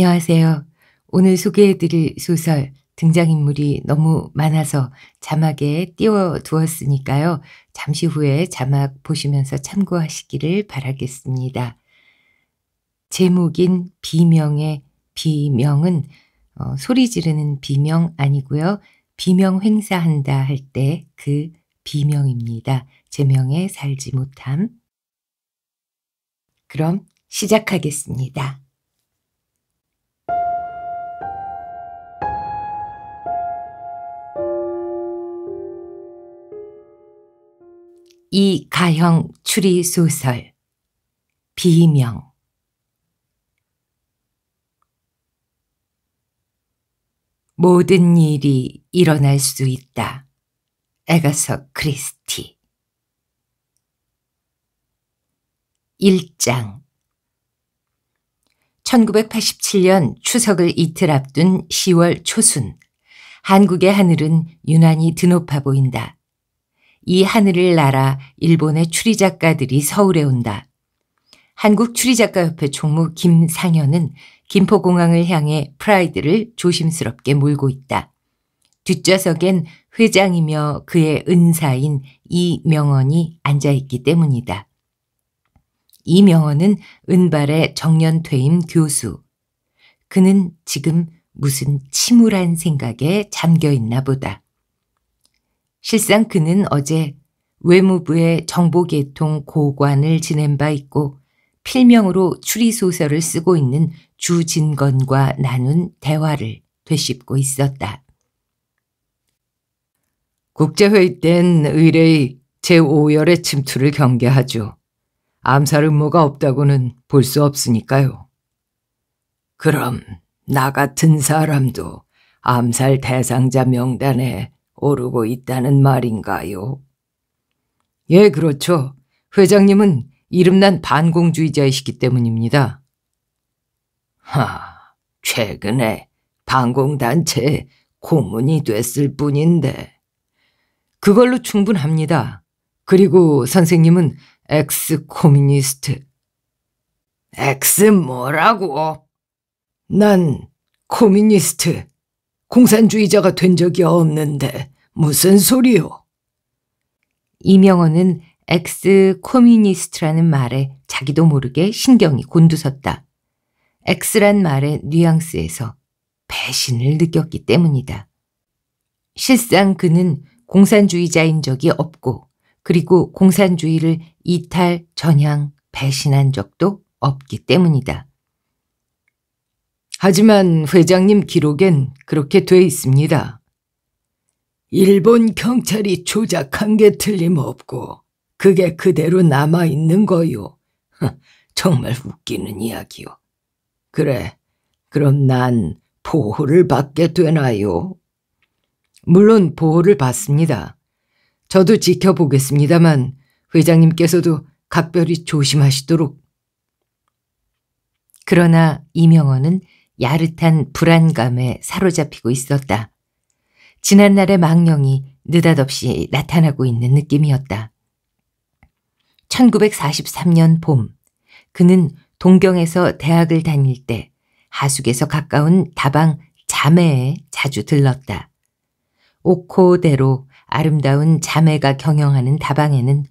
안녕하세요. 오늘 소개해드릴 소설 등장인물이 너무 많아서 자막에 띄워두었으니까요. 잠시 후에 자막 보시면서 참고하시기를 바라겠습니다. 제목인 비명의 비명은 어, 소리 지르는 비명 아니고요. 비명 행사한다 할 때 그 비명입니다. 제명에 살지 못함. 그럼 시작하겠습니다. 이 가형 추리소설 비명 모든 일이 일어날 수도 있다. 에가서 크리스티 1장 1987년 추석을 이틀 앞둔 10월 초순 한국의 하늘은 유난히 드높아 보인다. 이 하늘을 날아 일본의 추리작가들이 서울에 온다. 한국추리작가협회 총무 김상현은 김포공항을 향해 프라이드를 조심스럽게 몰고 있다. 뒷좌석엔 회장이며 그의 은사인 이명헌이 앉아있기 때문이다. 이명헌은 은발의 정년퇴임 교수. 그는 지금 무슨 침울한 생각에 잠겨있나 보다. 실상 그는 어제 외무부의 정보계통 고관을 지낸 바 있고 필명으로 추리소설을 쓰고 있는 주진건과 나눈 대화를 되씹고 있었다. 국제회의 땐 의뢰의 제5열의 침투를 경계하죠. 암살 음모가 없다고는 볼 수 없으니까요. 그럼 나 같은 사람도 암살 대상자 명단에 오르고 있다는 말인가요? 예, 그렇죠. 회장님은 이름난 반공주의자이시기 때문입니다. 하, 최근에 반공단체에 고문이 됐을 뿐인데. 그걸로 충분합니다. 그리고 선생님은 엑스 코미니스트. 엑스 뭐라고? 난 코미니스트, 공산주의자가 된 적이 없는데. 무슨 소리요? 이명호는 엑스 코뮤니스트라는 말에 자기도 모르게 신경이 곤두섰다. 엑스란 말의 뉘앙스에서 배신을 느꼈기 때문이다. 실상 그는 공산주의자인 적이 없고 그리고 공산주의를 이탈, 전향, 배신한 적도 없기 때문이다. 하지만 회장님 기록엔 그렇게 돼 있습니다. 일본 경찰이 조작한 게 틀림없고 그게 그대로 남아있는 거요. 정말 웃기는 이야기요. 그래, 그럼 난 보호를 받게 되나요? 물론 보호를 받습니다. 저도 지켜보겠습니다만 회장님께서도 각별히 조심하시도록. 그러나 이명원은 야릇한 불안감에 사로잡히고 있었다. 지난날의 망령이 느닷없이 나타나고 있는 느낌이었다. 1943년 봄, 그는 동경에서 대학을 다닐 때 하숙에서 가까운 다방 자매에 자주 들렀다. 오코대로 아름다운 자매가 경영하는 다방에는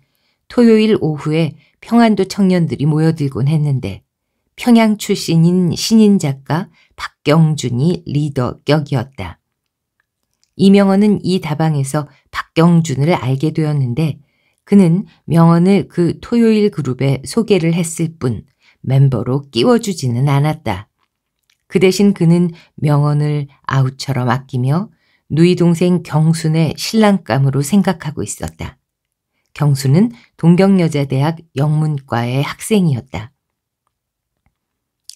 토요일 오후에 평안도 청년들이 모여들곤 했는데 평양 출신인 신인 작가 박경준이 리더 격이었다. 이명헌은 이 다방에서 박경준을 알게 되었는데 그는 명헌을 그 토요일 그룹에 소개를 했을 뿐 멤버로 끼워주지는 않았다. 그 대신 그는 명언을 아우처럼 아끼며 누이 동생 경순의 신랑감으로 생각하고 있었다. 경순은 동경여자대학 영문과의 학생이었다.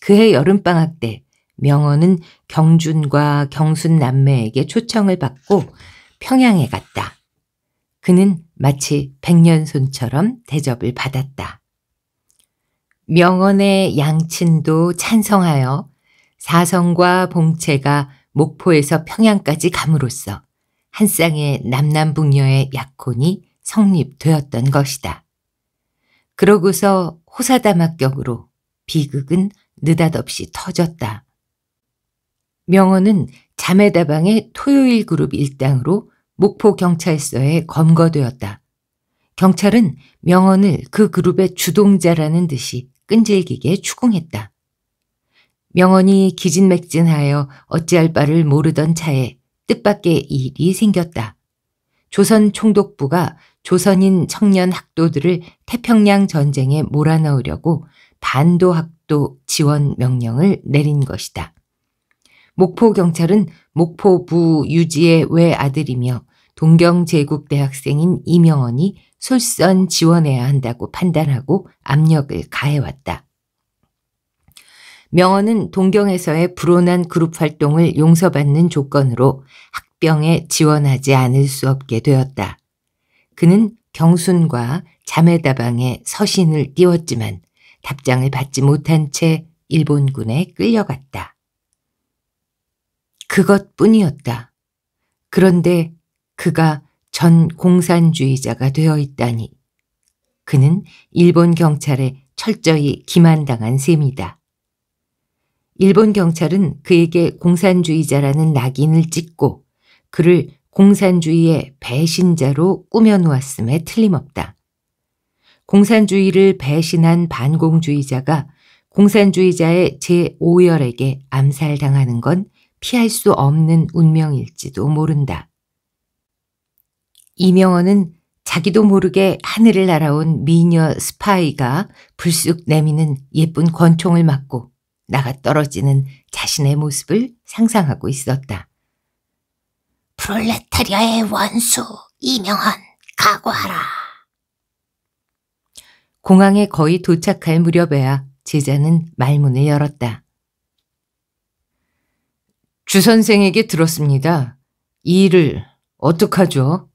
그해 여름방학 때 명언은 경준과 경순 남매에게 초청을 받고 평양에 갔다. 그는 마치 백년손처럼 대접을 받았다. 명언의 양친도 찬성하여 사성과 봉채가 목포에서 평양까지 감으로써 한 쌍의 남남북녀의 약혼이 성립되었던 것이다. 그러고서 호사다막격으로 비극은 느닷없이 터졌다. 명언은 자매다방의 토요일 그룹 일당으로 목포경찰서에 검거되었다. 경찰은 명언을 그 그룹의 주동자라는 듯이 끈질기게 추궁했다. 명언이 기진맥진하여 어찌할 바를 모르던 차에 뜻밖의 일이 생겼다. 조선 총독부가 조선인 청년 학도들을 태평양 전쟁에 몰아넣으려고 반도학도 지원 명령을 내린 것이다. 목포 경찰은 목포부 유지의 외아들이며 동경제국대학생인 이명원이 솔선 지원해야 한다고 판단하고 압력을 가해왔다. 명언은 동경에서의 불온한 그룹 활동을 용서받는 조건으로 학병에 지원하지 않을 수 없게 되었다. 그는 경순과 자매다방에 서신을 띄웠지만 답장을 받지 못한 채 일본군에 끌려갔다. 그것뿐이었다. 그런데 그가 전 공산주의자가 되어 있다니. 그는 일본 경찰에 철저히 기만당한 셈이다. 일본 경찰은 그에게 공산주의자라는 낙인을 찍고 그를 공산주의의 배신자로 꾸며놓았음에 틀림없다. 공산주의를 배신한 반공주의자가 공산주의자의 제5열에게 암살당하는 건 피할 수 없는 운명일지도 모른다. 이명헌은 자기도 모르게 하늘을 날아온 미녀 스파이가 불쑥 내미는 예쁜 권총을 맞고 나가 떨어지는 자신의 모습을 상상하고 있었다. 프롤레타리아의 원수 이명헌 각오하라. 공항에 거의 도착할 무렵에야 제자는 말문을 열었다. 주 선생에게 들었습니다. 이 일을 어떡하죠?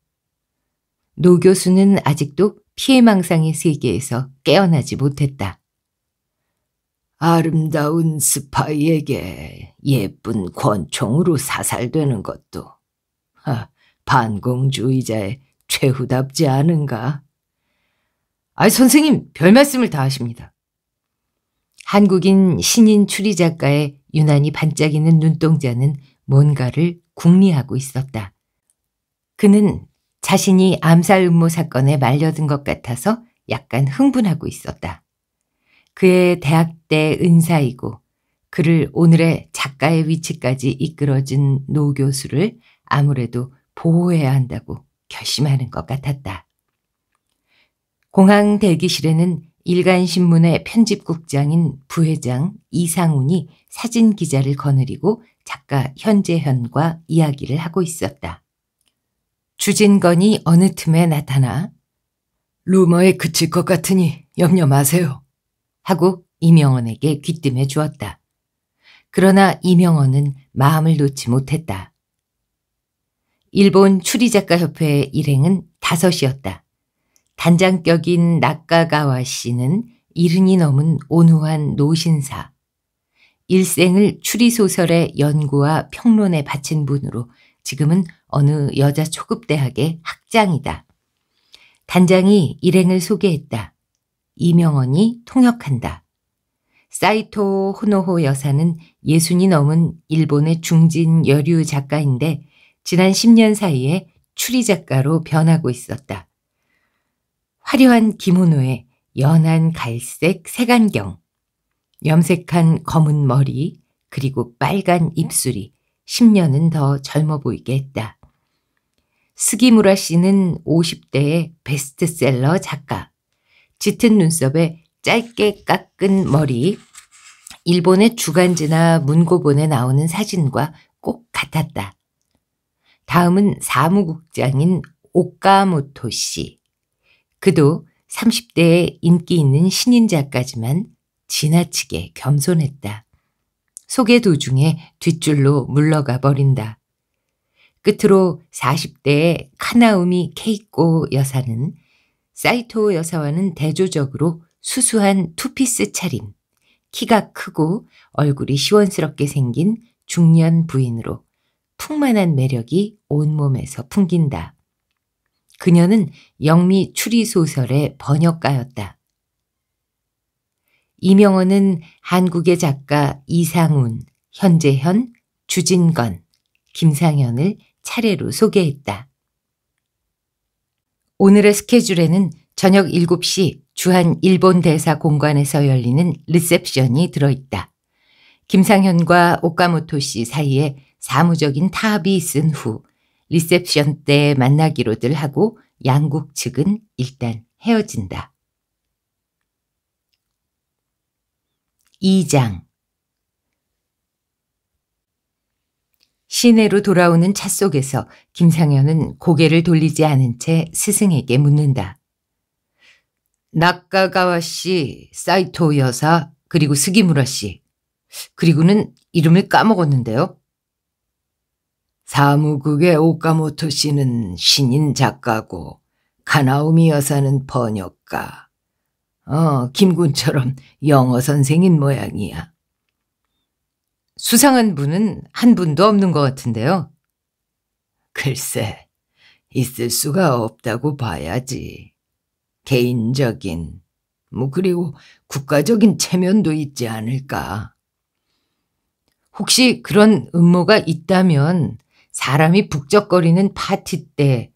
노 교수는 아직도 피해망상의 세계에서 깨어나지 못했다. 아름다운 스파이에게 예쁜 권총으로 사살되는 것도 하, 반공주의자의 최후답지 않은가? 아, 이 선생님 별 말씀을 다 하십니다. 한국인 신인 추리 작가의 유난히 반짝이는 눈동자는 뭔가를 궁리하고 있었다. 그는 자신이 암살 음모 사건에 말려든 것 같아서 약간 흥분하고 있었다. 그의 대학 때 은사이고 그를 오늘의 작가의 위치까지 이끌어준 노 교수를 아무래도 보호해야 한다고 결심하는 것 같았다. 공항 대기실에는 일간신문의 편집국장인 부회장 이상훈이 사진 기자를 거느리고 작가 현재현과 이야기를 하고 있었다. 주진건이 어느 틈에 나타나 루머에 그칠 것 같으니 염려 마세요. 하고 이명원에게 귀띔해 주었다. 그러나 이명원은 마음을 놓지 못했다. 일본 추리작가협회의 일행은 다섯이었다. 단장격인 낙가가와 씨는 이른이 넘은 온후한 노신사. 일생을 추리소설의 연구와 평론에 바친 분으로 지금은 어느 여자 초급대학의 학장이다. 단장이 일행을 소개했다. 이명원이 통역한다. 사이토 호노호 여사는 예순이 넘은 일본의 중진 여류 작가인데 지난 10년 사이에 추리 작가로 변하고 있었다. 화려한 기모노에 연한 갈색 색안경, 염색한 검은 머리, 그리고 빨간 입술이 10년은 더 젊어 보이게 했다. 스기무라 씨는 50대의 베스트셀러 작가. 짙은 눈썹에 짧게 깎은 머리, 일본의 주간지나 문고본에 나오는 사진과 꼭 같았다. 다음은 사무국장인 오카모토 씨. 그도 30대의 인기 있는 신인 작가지만 지나치게 겸손했다. 소개 도중에 뒷줄로 물러가 버린다. 끝으로 40대의 카나우미 케이코 여사는 사이토 여사와는 대조적으로 수수한 투피스 차림, 키가 크고 얼굴이 시원스럽게 생긴 중년 부인으로 풍만한 매력이 온몸에서 풍긴다. 그녀는 영미 추리소설의 번역가였다. 이명헌은 한국의 작가 이상훈, 현재현, 주진건, 김상현을 차례로 소개했다. 오늘의 스케줄에는 저녁 7시 주한 일본 대사 공관에서 열리는 리셉션이 들어있다. 김상현과 오카모토 씨 사이에 사무적인 타협이 있은 후 리셉션 때 만나기로들 하고 양국 측은 일단 헤어진다. 2장 시내로 돌아오는 차 속에서 김상현은 고개를 돌리지 않은 채 스승에게 묻는다. 낙가가와 씨, 사이토 여사, 그리고 스기무라 씨. 그리고는 이름을 까먹었는데요. 사무국의 오카모토 씨는 신인 작가고 카나우미 여사는 번역가. 어, 김군처럼 영어 선생인 모양이야. 수상한 분은 한 분도 없는 것 같은데요. 글쎄, 있을 수가 없다고 봐야지. 개인적인, 뭐 그리고 국가적인 체면도 있지 않을까. 혹시 그런 음모가 있다면 사람이 북적거리는 파티 때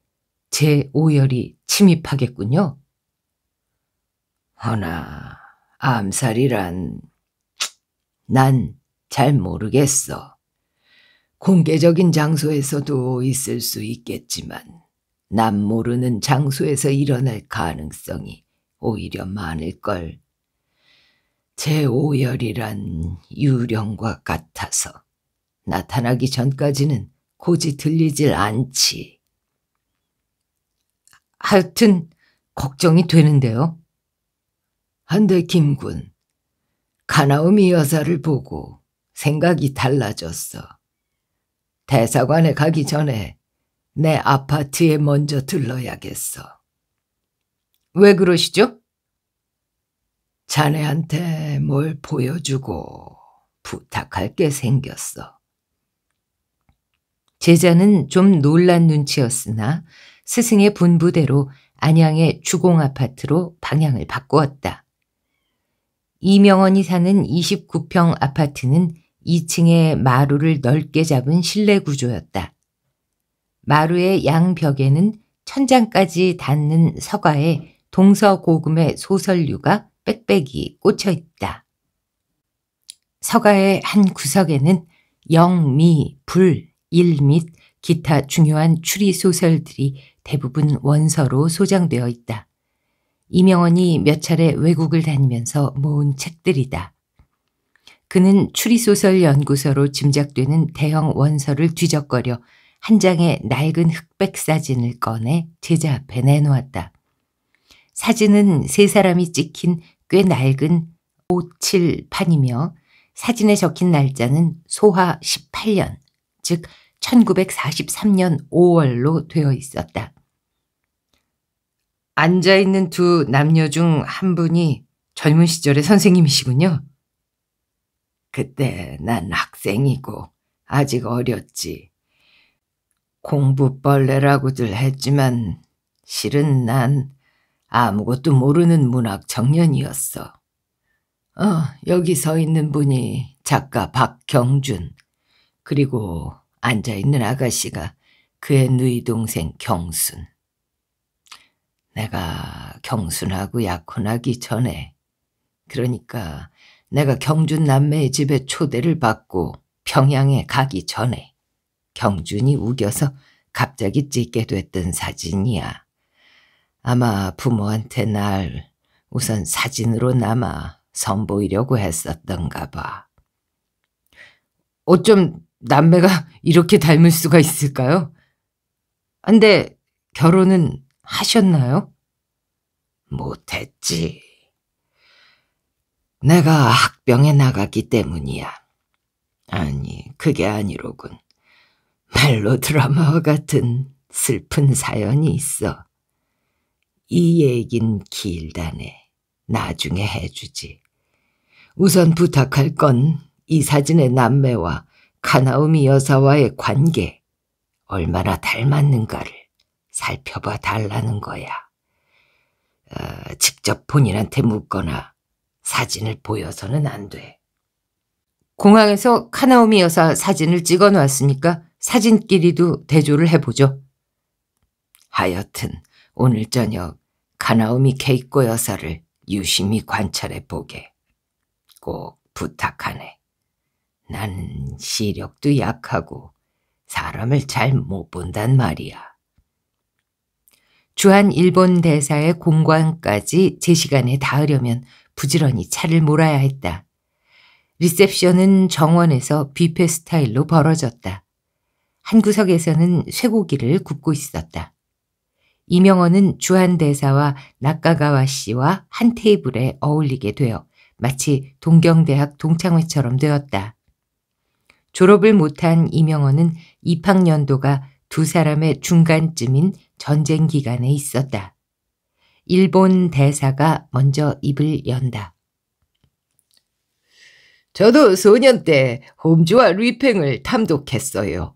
제 오열이 침입하겠군요. 허나 암살이란 난 잘 모르겠어. 공개적인 장소에서도 있을 수 있겠지만 난 모르는 장소에서 일어날 가능성이 오히려 많을걸. 제 오열이란 유령과 같아서 나타나기 전까지는 고지 들리질 않지. 하여튼 걱정이 되는데요. 한데 김군, 가나우이 여사를 보고 생각이 달라졌어. 대사관에 가기 전에 내 아파트에 먼저 들러야겠어. 왜 그러시죠? 자네한테 뭘 보여주고 부탁할 게 생겼어. 제자는 좀 놀란 눈치였으나 스승의 분부대로 안양의 주공 아파트로 방향을 바꾸었다. 이명원이 사는 29평 아파트는 2층에 마루를 넓게 잡은 실내 구조였다. 마루의 양벽에는 천장까지 닿는 서가에 동서고금의 소설류가 빽빽이 꽂혀 있다. 서가의 한 구석에는 영, 미, 불 일및 기타 중요한 추리소설들이 대부분 원서로 소장되어 있다. 이명원이 몇 차례 외국을 다니면서 모은 책들이다. 그는 추리소설 연구소로 짐작되는 대형 원서를 뒤적거려 한 장의 낡은 흑백 사진을 꺼내 제자 앞에 내놓았다. 사진은 세 사람이 찍힌 꽤 낡은 57판이며 사진에 적힌 날짜는 소화 18년, 즉 1943년 5월로 되어 있었다. 앉아 있는 두 남녀 중 한 분이 젊은 시절의 선생님이시군요. 그때 난 학생이고 아직 어렸지. 공부벌레라고들 했지만 실은 난 아무것도 모르는 문학 청년이었어. 어, 여기 서 있는 분이 작가 박경준. 그리고 앉아있는 아가씨가 그의 누이 동생 경순. 내가 경순하고 약혼하기 전에 그러니까 내가 경준 남매의 집에 초대를 받고 평양에 가기 전에 경준이 우겨서 갑자기 찍게 됐던 사진이야. 아마 부모한테 날 우선 사진으로 남아 선보이려고 했었던가 봐. 어쩜 남매가 이렇게 닮을 수가 있을까요? 근데 결혼은 하셨나요? 못했지. 내가 학병에 나갔기 때문이야. 아니, 그게 아니로군. 말로드라마와 같은 슬픈 사연이 있어. 이 얘긴 길다네. 나중에 해주지. 우선 부탁할 건 이 사진의 남매와 카나우미 여사와의 관계 얼마나 닮았는가를 살펴봐 달라는 거야. 어, 직접 본인한테 묻거나 사진을 보여서는 안 돼. 공항에서 카나우미 여사 사진을 찍어 놨으니까 사진끼리도 대조를 해보죠. 하여튼 오늘 저녁 카나우미 케이코 여사를 유심히 관찰해 보게. 꼭 부탁하네. 난 시력도 약하고 사람을 잘 못 본단 말이야. 주한 일본 대사의 공관까지 제 시간에 닿으려면 부지런히 차를 몰아야 했다. 리셉션은 정원에서 뷔페 스타일로 벌어졌다. 한 구석에서는 쇠고기를 굽고 있었다. 이명원은 주한 대사와 낙가가와 씨와 한 테이블에 어울리게 되어 마치 동경대학 동창회처럼 되었다. 졸업을 못한 이명헌은 입학 연도가 두 사람의 중간쯤인 전쟁 기간에 있었다. 일본 대사가 먼저 입을 연다. 저도 소년 때 홈즈와 리팽을 탐독했어요.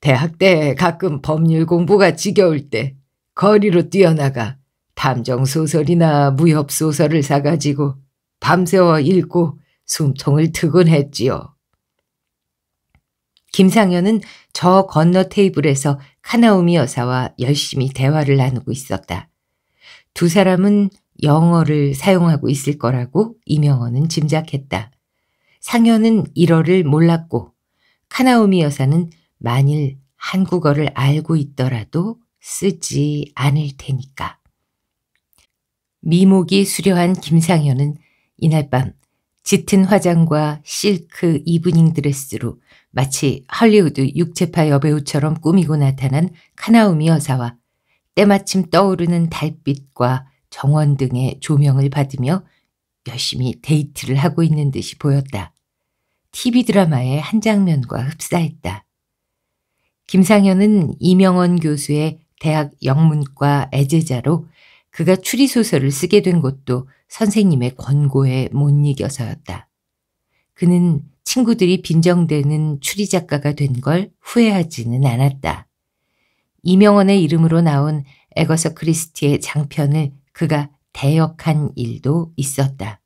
대학 때 가끔 법률 공부가 지겨울 때 거리로 뛰어나가 탐정 소설이나 무협 소설을 사가지고 밤새워 읽고 숨통을 트곤 했지요. 김상현은 저 건너 테이블에서 카나우미 여사와 열심히 대화를 나누고 있었다. 두 사람은 영어를 사용하고 있을 거라고 이명헌은 짐작했다. 상현은 1월을 몰랐고 카나우미 여사는 만일 한국어를 알고 있더라도 쓰지 않을 테니까. 미목이 수려한 김상현은 이날 밤 짙은 화장과 실크 이브닝 드레스로 마치 할리우드 육체파 여배우처럼 꾸미고 나타난 카나우미 여사와 때마침 떠오르는 달빛과 정원 등의 조명을 받으며 열심히 데이트를 하고 있는 듯이 보였다. TV 드라마의 한 장면과 흡사했다. 김상현은 이명원 교수의 대학 영문과 애제자로 그가 추리소설을 쓰게 된 것도 선생님의 권고에 못 이겨서였다. 그는 친구들이 빈정대는 추리 작가가 된 걸 후회하지는 않았다. 이명원의 이름으로 나온 에거서 크리스티의 장편을 그가 대역한 일도 있었다.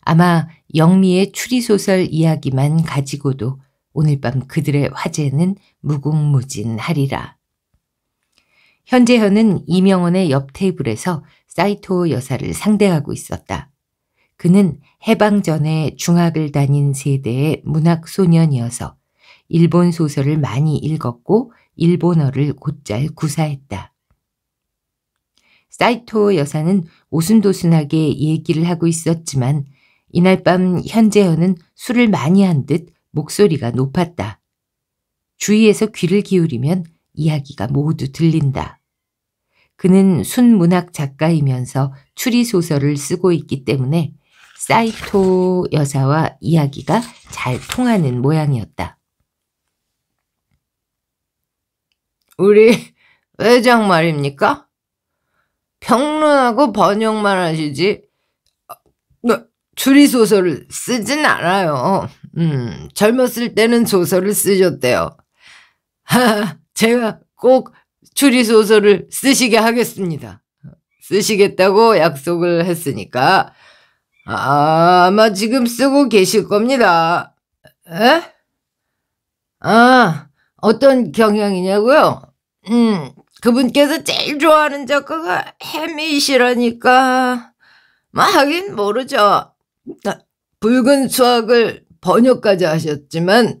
아마 영미의 추리소설 이야기만 가지고도 오늘 밤 그들의 화제는 무궁무진하리라. 현재현은 이명원의 옆 테이블에서 사이토 여사를 상대하고 있었다. 그는 해방 전에 중학을 다닌 세대의 문학 소년이어서 일본 소설을 많이 읽었고 일본어를 곧잘 구사했다. 사이토 여사는 오순도순하게 얘기를 하고 있었지만 이날 밤 현재현은 술을 많이 한 듯 목소리가 높았다. 주위에서 귀를 기울이면 이야기가 모두 들린다. 그는 순문학 작가이면서 추리 소설을 쓰고 있기 때문에 사이토 여사와 이야기가 잘 통하는 모양이었다. 우리 회장 말입니까? 평론하고 번역만 하시지 추리소설을 어, 네, 쓰진 않아요. 음, 젊었을 때는 소설을 쓰셨대요. 하, 제가 꼭 추리소설을 쓰시게 하겠습니다. 쓰시겠다고 약속을 했으니까 아마 지금 쓰고 계실 겁니다. 에? 아, 어떤 경향이냐고요? 음, 그분께서 제일 좋아하는 작가가 해미시라니까. 뭐 하긴 모르죠. 붉은 수학을 번역까지 하셨지만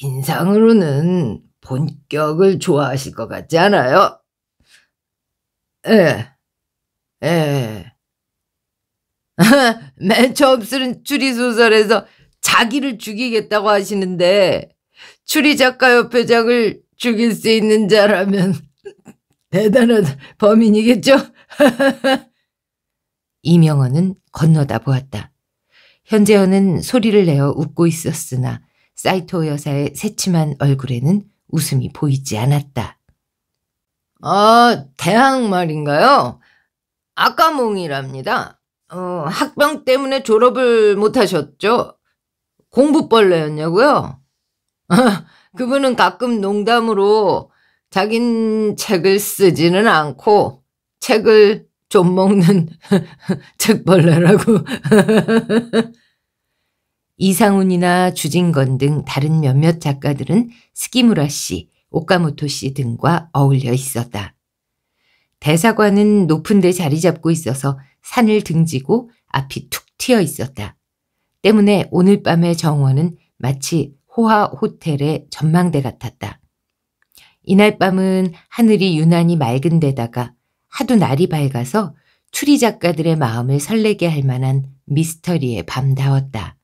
인상으로는 본격을 좋아하실 것 같지 않아요? 예, 예. 맨 처음 쓰는 추리소설에서 자기를 죽이겠다고 하시는데 추리작가옆회장을 죽일 수 있는 자라면 대단한 범인이겠죠? 이명헌은 건너다 보았다. 현재현은 소리를 내어 웃고 있었으나 사이토 여사의 새침한 얼굴에는 웃음이 보이지 않았다. 아, 대항 말인가요? 아까몽이랍니다. 어, 학병 때문에 졸업을 못하셨죠? 공부벌레였냐고요? 그분은 가끔 농담으로 자긴 책을 쓰지는 않고 책을 좀 먹는 책벌레라고 이상훈이나 주진건 등 다른 몇몇 작가들은 스키무라 씨, 오카모토 씨 등과 어울려 있었다. 대사관은 높은 데 자리 잡고 있어서 산을 등지고 앞이 툭 튀어 있었다. 때문에 오늘 밤의 정원은 마치 호화 호텔의 전망대 같았다. 이날 밤은 하늘이 유난히 맑은 데다가 하도 날이 밝아서 추리 작가들의 마음을 설레게 할 만한 미스터리의 밤다웠다.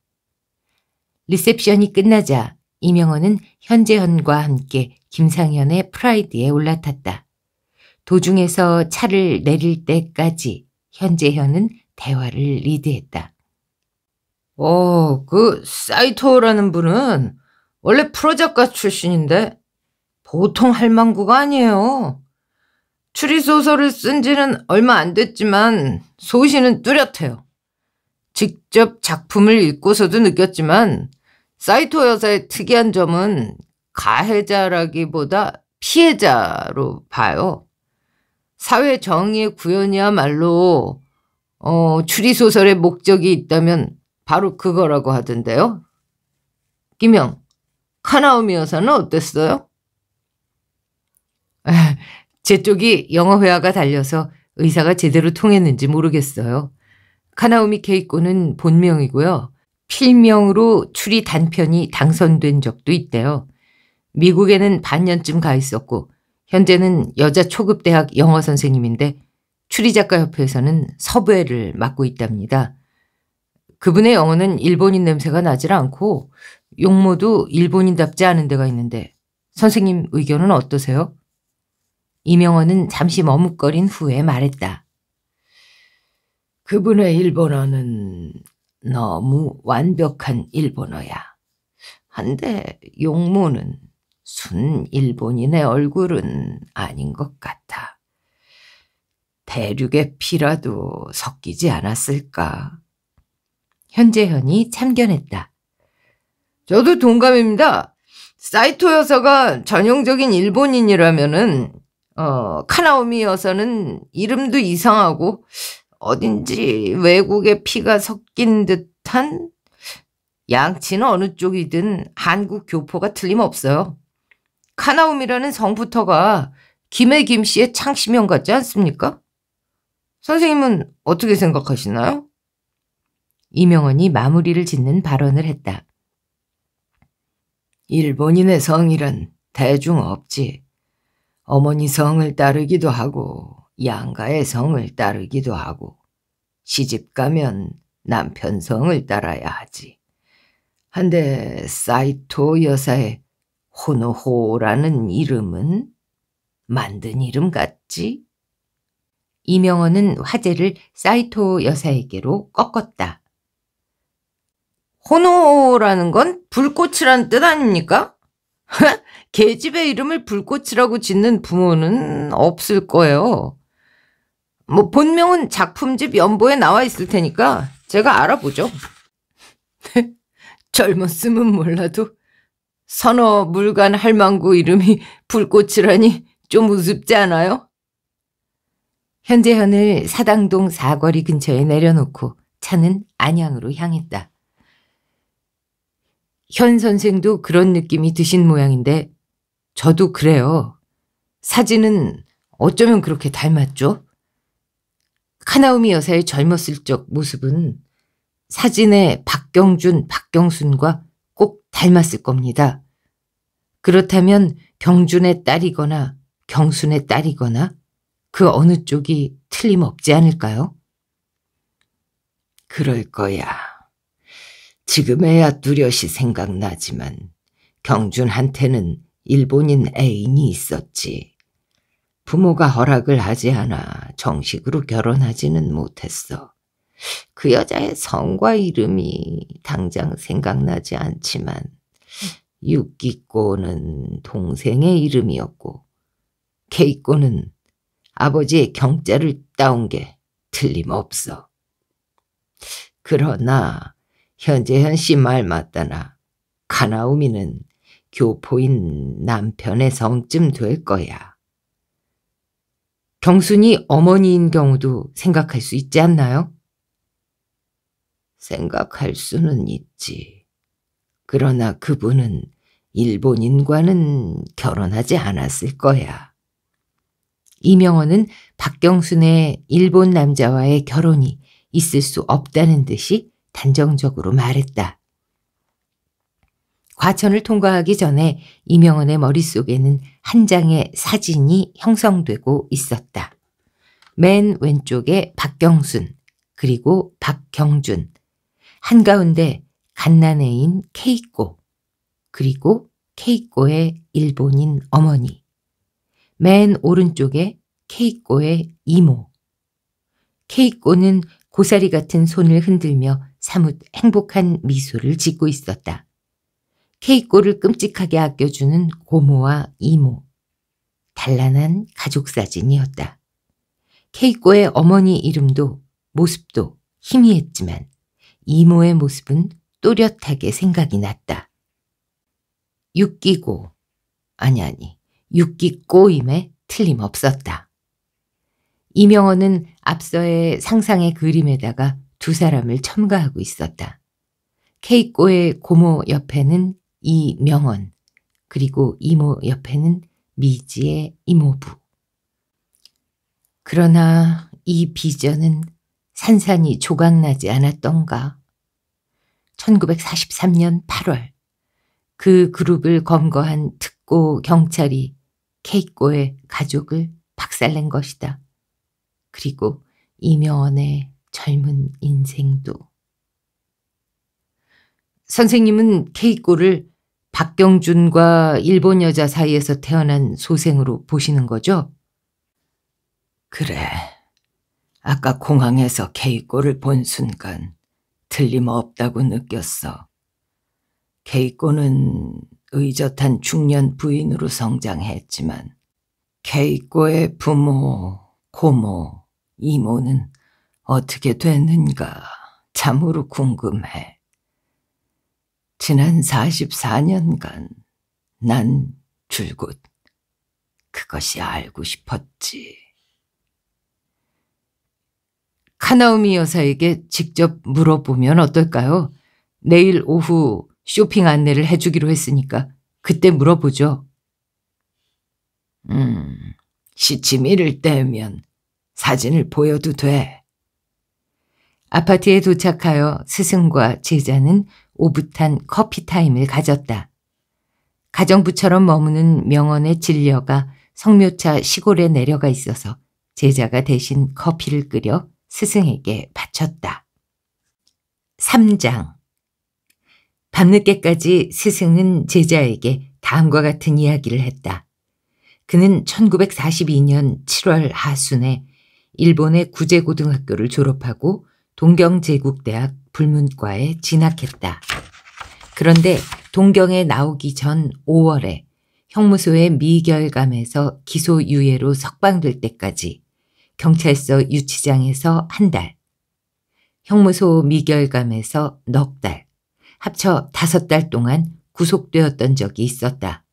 리셉션이 끝나자 이명헌은 현재현과 함께 김상현의 프라이드에 올라탔다. 도중에서 차를 내릴 때까지 현재현은 대화를 리드했다. 어, 그 사이토라는 분은 원래 프로작가 출신인데 보통 할망구가 아니에요. 추리소설을 쓴 지는 얼마 안 됐지만 소신은 뚜렷해요. 직접 작품을 읽고서도 느꼈지만 사이토 여사의 특이한 점은 가해자라기보다 피해자로 봐요. 사회 정의의 구현이야말로 어, 추리소설의 목적이 있다면 바로 그거라고 하던데요. 김영, 카나오미 여사는 어땠어요? 제 쪽이 영어 회화가 달려서 의사가 제대로 통했는지 모르겠어요. 카나오미 케이코는 본명이고요. 필명으로 추리 단편이 당선된 적도 있대요. 미국에는 반년쯤 가 있었고 현재는 여자 초급대학 영어 선생님인데 추리작가협회에서는 섭외를 맡고 있답니다. 그분의 영어는 일본인 냄새가 나질 않고 용모도 일본인답지 않은 데가 있는데 선생님 의견은 어떠세요? 이명원은 잠시 머뭇거린 후에 말했다. 그분의 일본어는 너무 완벽한 일본어야. 한데 용모는 순 일본인의 얼굴은 아닌 것 같아. 대륙의 피라도 섞이지 않았을까. 현재현이 참견했다. 저도 동감입니다. 사이토 여사가 전형적인 일본인이라면은 어, 카나오미 여사는 이름도 이상하고 어딘지 외국의 피가 섞인 듯한 양치는 어느 쪽이든 한국 교포가 틀림없어요. 카나움이라는 성부터가 김해 김씨의 창시명 같지 않습니까? 선생님은 어떻게 생각하시나요? 이명헌이 마무리를 짓는 발언을 했다. 일본인의 성이란 대중 없지. 어머니 성을 따르기도 하고 양가의 성을 따르기도 하고 시집 가면 남편 성을 따라야 하지. 한데 사이토 여사의 호노호라는 이름은 만든 이름 같지? 이명헌은 화제를 사이토 여사에게로 꺾었다. 호노호라는 건 불꽃이란 뜻 아닙니까? 계집의 이름을 불꽃이라고 짓는 부모는 없을 거예요. 뭐 본명은 작품집 연보에 나와 있을 테니까 제가 알아보죠. 젊었으면 몰라도 선어 물간 할망구 이름이 불꽃이라니 좀 우습지 않아요? 현재현을 사당동 사거리 근처에 내려놓고 차는 안양으로 향했다. 현 선생도 그런 느낌이 드신 모양인데 저도 그래요. 사진은 어쩌면 그렇게 닮았죠? 카나우미 여사의 젊었을 적 모습은 사진의 박경준, 박경순과 닮았을 겁니다. 그렇다면 경준의 딸이거나 경순의 딸이거나 그 어느 쪽이 틀림없지 않을까요? 그럴 거야. 지금에야 뚜렷이 생각나지만 경준한테는 일본인 애인이 있었지. 부모가 허락을 하지 않아 정식으로 결혼하지는 못했어. 그 여자의 성과 이름이 당장 생각나지 않지만 육기꼬는 동생의 이름이었고 케이꼬는 아버지의 경자를 따온 게 틀림없어. 그러나 현재현 씨 말 맞다나 카나우미는 교포인 남편의 성쯤 될 거야. 경순이 어머니인 경우도 생각할 수 있지 않나요? 생각할 수는 있지. 그러나 그분은 일본인과는 결혼하지 않았을 거야. 이명호는 박경순의 일본 남자와의 결혼이 있을 수 없다는 듯이 단정적으로 말했다. 과천을 통과하기 전에 이명원의 머릿속에는 한 장의 사진이 형성되고 있었다. 맨 왼쪽에 박경순, 그리고 박경준, 한가운데 갓난애인 케이코, 그리고 케이코의 일본인 어머니, 맨 오른쪽에 케이코의 이모. 케이코는 고사리 같은 손을 흔들며 사뭇 행복한 미소를 짓고 있었다. 케이코를 끔찍하게 아껴주는 고모와 이모. 단란한 가족 사진이었다. 케이코의 어머니 이름도 모습도 희미했지만 이모의 모습은 또렷하게 생각이 났다. 육기고, 아니 아니, 육기꼬임에 틀림없었다. 이명호는 앞서의 상상의 그림에다가 두 사람을 첨가하고 있었다. 케이코의 고모 옆에는 이명원, 그리고 이모 옆에는 미지의 이모부. 그러나 이 비전은 산산이 조각나지 않았던가. 1943년 8월 그 그룹을 검거한 특고 경찰이 케이코의 가족을 박살낸 것이다. 그리고 이명원의 젊은 인생도. 선생님은 케이코를 박경준과 일본 여자 사이에서 태어난 소생으로 보시는 거죠? 그래. 아까 공항에서 케이코를 본 순간 틀림없다고 느꼈어. 케이코는 의젓한 중년 부인으로 성장했지만 케이코의 부모, 고모, 이모는 어떻게 됐는가 참으로 궁금해. 지난 44년간 난 줄곧 그것이 알고 싶었지. 카나우미 여사에게 직접 물어보면 어떨까요? 내일 오후 쇼핑 안내를 해주기로 했으니까 그때 물어보죠. 음, 시치미를 떼면 사진을 보여도 돼. 아파트에 도착하여 스승과 제자는 오붓한 커피 타임을 가졌다. 가정부처럼 머무는 명언의 진려가 성묘차 시골에 내려가 있어서 제자가 대신 커피를 끓여 스승에게 바쳤다. 3장 밤늦게까지 스승은 제자에게 다음과 같은 이야기를 했다. 그는 1942년 7월 하순에 일본의 구제고등학교를 졸업하고 동경제국대학 불문과에 진학했다. 그런데 동경에 나오기 전 5월에 형무소의 미결감에서 기소유예로 석방될 때까지 경찰서 유치장에서 한 달, 형무소 미결감에서 넉 달, 합쳐 다섯 달 동안 구속되었던 적이 있었다.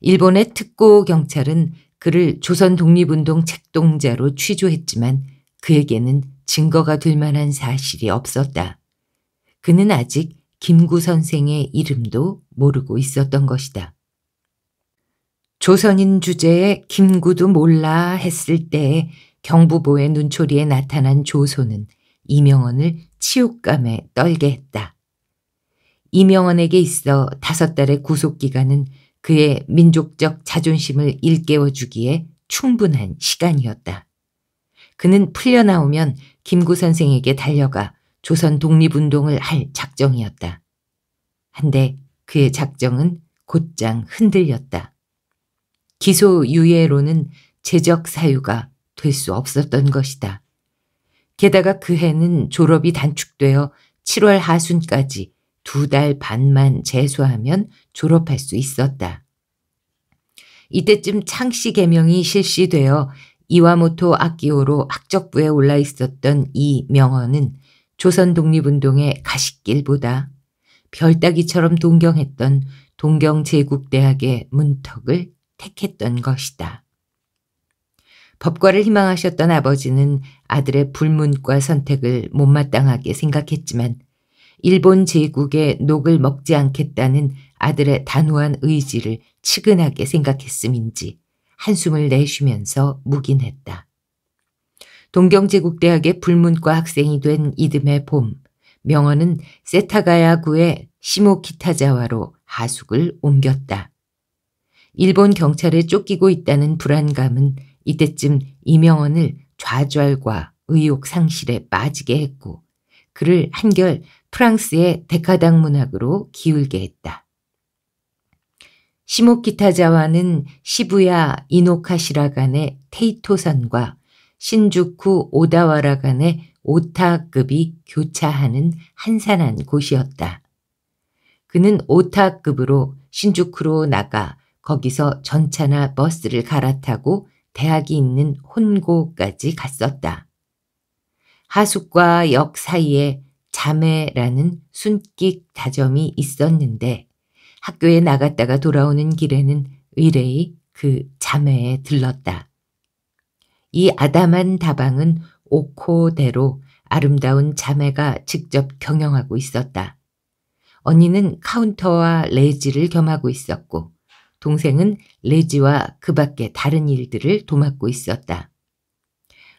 일본의 특고 경찰은 그를 조선 독립운동 책동자로 취조했지만 그에게는 증거가 될 만한 사실이 없었다. 그는 아직 김구 선생의 이름도 모르고 있었던 것이다. 조선인 주제에 김구도 몰라 했을 때에 경부보의 눈초리에 나타난 조소는 이명원을 치욕감에 떨게 했다. 이명원에게 있어 다섯 달의 구속기간은 그의 민족적 자존심을 일깨워주기에 충분한 시간이었다. 그는 풀려나오면 김구 선생에게 달려가 조선 독립운동을 할 작정이었다. 한데 그의 작정은 곧장 흔들렸다. 기소유예로는 제적 사유가 될 수 없었던 것이다. 게다가 그 해는 졸업이 단축되어 7월 하순까지 두 달 반만 재수하면 졸업할 수 있었다. 이때쯤 창씨 개명이 실시되어 이와모토 아키오로 학적부에 올라 있었던 이 명언은 조선 독립운동의 가식길보다 별따기처럼 동경했던 동경제국대학의 문턱을 택했던 것이다. 법과를 희망하셨던 아버지는 아들의 불문과 선택을 못마땅하게 생각했지만 일본 제국의 녹을 먹지 않겠다는 아들의 단호한 의지를 측은하게 생각했음인지 한숨을 내쉬면서 묵인했다. 동경제국대학의 불문과 학생이 된 이듬해 봄, 명언은 세타가야구의 시모키타자와로 하숙을 옮겼다. 일본 경찰에 쫓기고 있다는 불안감은 이때쯤 이명헌을 좌절과 의욕 상실에 빠지게 했고 그를 한결 프랑스의 데카당 문학으로 기울게 했다. 시모키타자와는 시부야 이노카시라 간의 테이토선과 신주쿠 오다와라 간의 오타급이 교차하는 한산한 곳이었다. 그는 오타급으로 신주쿠로 나가 거기서 전차나 버스를 갈아타고 대학이 있는 혼고까지 갔었다. 하숙과 역 사이에 자매라는 순깃 다점이 있었는데 학교에 나갔다가 돌아오는 길에는 의뢰의 그 자매에 들렀다. 이 아담한 다방은 오코대로 아름다운 자매가 직접 경영하고 있었다. 언니는 카운터와 레지를 겸하고 있었고 동생은 레지와 그 밖의 다른 일들을 도맡고 있었다.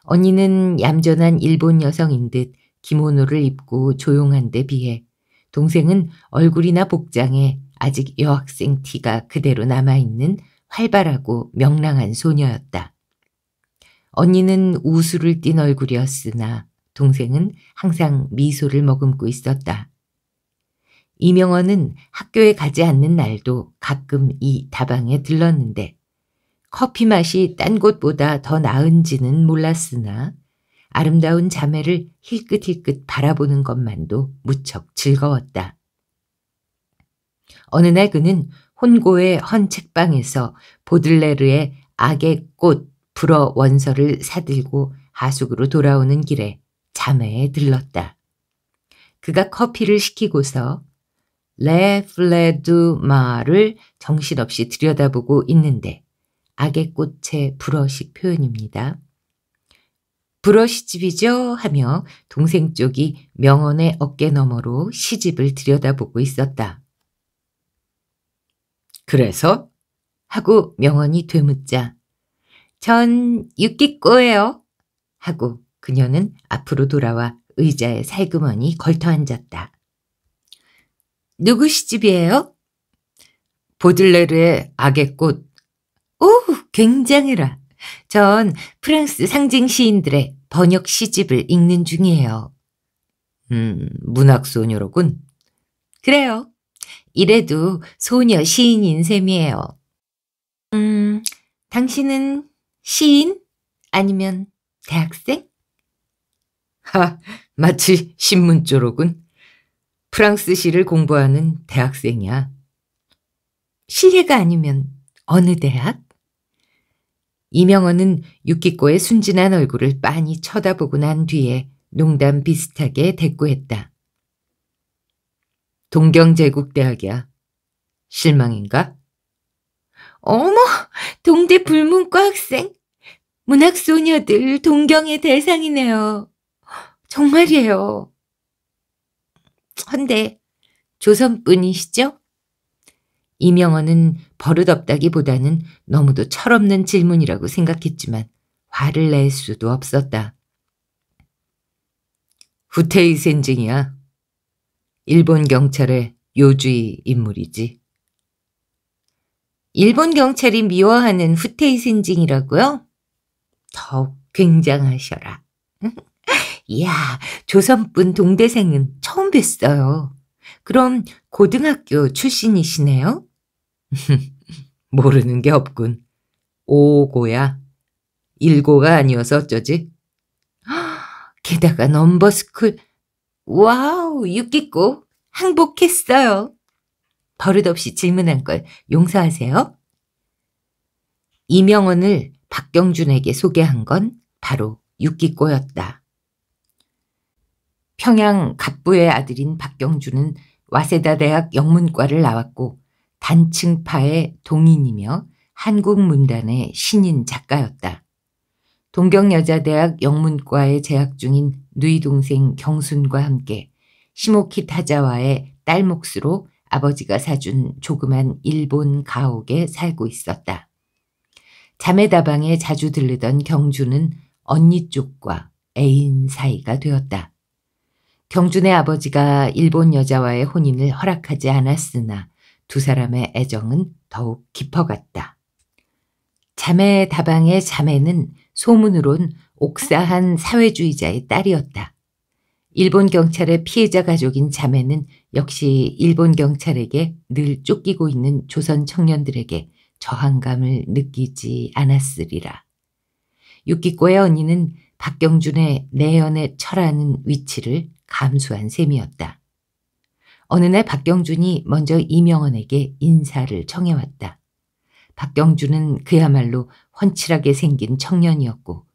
언니는 얌전한 일본 여성인 듯 기모노를 입고 조용한 데 비해 동생은 얼굴이나 복장에 아직 여학생 티가 그대로 남아있는 활발하고 명랑한 소녀였다. 언니는 우수를 띤 얼굴이었으나 동생은 항상 미소를 머금고 있었다. 이명원은 학교에 가지 않는 날도 가끔 이 다방에 들렀는데 커피 맛이 딴 곳보다 더 나은지는 몰랐으나 아름다운 자매를 힐끗힐끗 바라보는 것만도 무척 즐거웠다. 어느 날 그는 혼고의 헌 책방에서 보들레르의 악의 꽃 불어 원서를 사들고 하숙으로 돌아오는 길에 자매에 들렀다. 그가 커피를 시키고서 레 플레드 마를 정신없이 들여다보고 있는데 악의 꽃의 브러시 표현입니다. 브러시 집이죠 하며 동생 쪽이 명언의 어깨 너머로 시집을 들여다보고 있었다. 그래서? 하고 명언이 되묻자 전 육기꼬예요 하고 그녀는 앞으로 돌아와 의자에 살그머니 걸터앉았다. 누구시 집이에요? 보들레르의 악의 꽃. 오, 굉장해라. 전 프랑스 상징 시인들의 번역 시집을 읽는 중이에요. 음, 문학 소녀로군. 그래요. 이래도 소녀 시인인 셈이에요. 음, 당신은 시인? 아니면 대학생? 하, 마치 신문조로군. 프랑스 시를 공부하는 대학생이야. 시해가 아니면 어느 대학? 이명원은 육기꼬의 순진한 얼굴을 빤히 쳐다보고 난 뒤에 농담 비슷하게 대꾸했다. 동경제국대학이야. 실망인가? 어머, 동대 불문과 학생? 문학소녀들 동경의 대상이네요. 정말이에요. 헌데 조선뿐이시죠 이명헌은 버릇없다기보다는 너무도 철없는 질문이라고 생각했지만 화를 낼 수도 없었다. 후테이 센징이야. 일본 경찰의 요주의 인물이지. 일본 경찰이 미워하는 후테이 센징이라고요? 더욱 굉장하셔라. 이야, 조선분 동대생은 처음 뵀어요. 그럼 고등학교 출신이시네요? 모르는 게 없군. 오고야. 일고가 아니어서 어쩌지? 게다가 넘버스쿨. 와우, 육기고 항복했어요. 버릇없이 질문한 걸 용서하세요. 이명원을 박경준에게 소개한 건 바로 육기꼬였다. 평양 갑부의 아들인 박경주는 와세다 대학 영문과를 나왔고 단층파의 동인이며 한국문단의 신인 작가였다. 동경여자대학 영문과에 재학 중인 누이 동생 경순과 함께 시모키 타자와의 딸 몫으로 아버지가 사준 조그만 일본 가옥에 살고 있었다. 자매다방에 자주 들르던 경주는 언니 쪽과 애인 사이가 되었다. 경준의 아버지가 일본 여자와의 혼인을 허락하지 않았으나 두 사람의 애정은 더욱 깊어갔다. 자매 다방의 자매는 소문으론 옥사한 사회주의자의 딸이었다. 일본 경찰의 피해자 가족인 자매는 역시 일본 경찰에게 늘 쫓기고 있는 조선 청년들에게 저항감을 느끼지 않았으리라. 육기꼬의 언니는 박경준의 내연의 철하는 위치를 감수한 셈이었다. 어느 날 박경준이 먼저 이명헌에게 인사를 청해왔다. 박경준은 그야말로 훤칠하게 생긴 청년이었고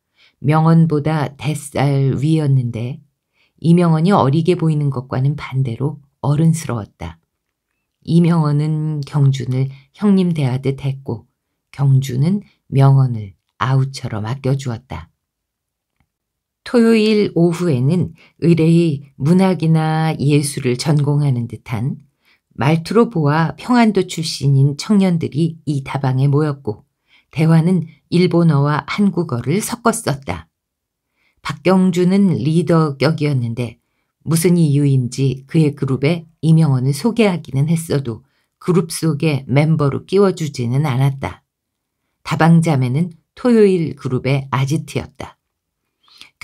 명언보다 뱃살 위였는데 이명헌이 어리게 보이는 것과는 반대로 어른스러웠다. 이명헌은 경준을 형님 대하듯 했고 경준은 명언을 아우처럼 아껴주었다. 토요일 오후에는 의뢰의 문학이나 예술을 전공하는 듯한 말투로 보아 평안도 출신인 청년들이 이 다방에 모였고 대화는 일본어와 한국어를 섞었었다. 박경주는 리더 격이었는데 무슨 이유인지 그의 그룹에 이명원을 소개하기는 했어도 그룹 속에 멤버로 끼워주지는 않았다. 다방자매는 토요일 그룹의 아지트였다.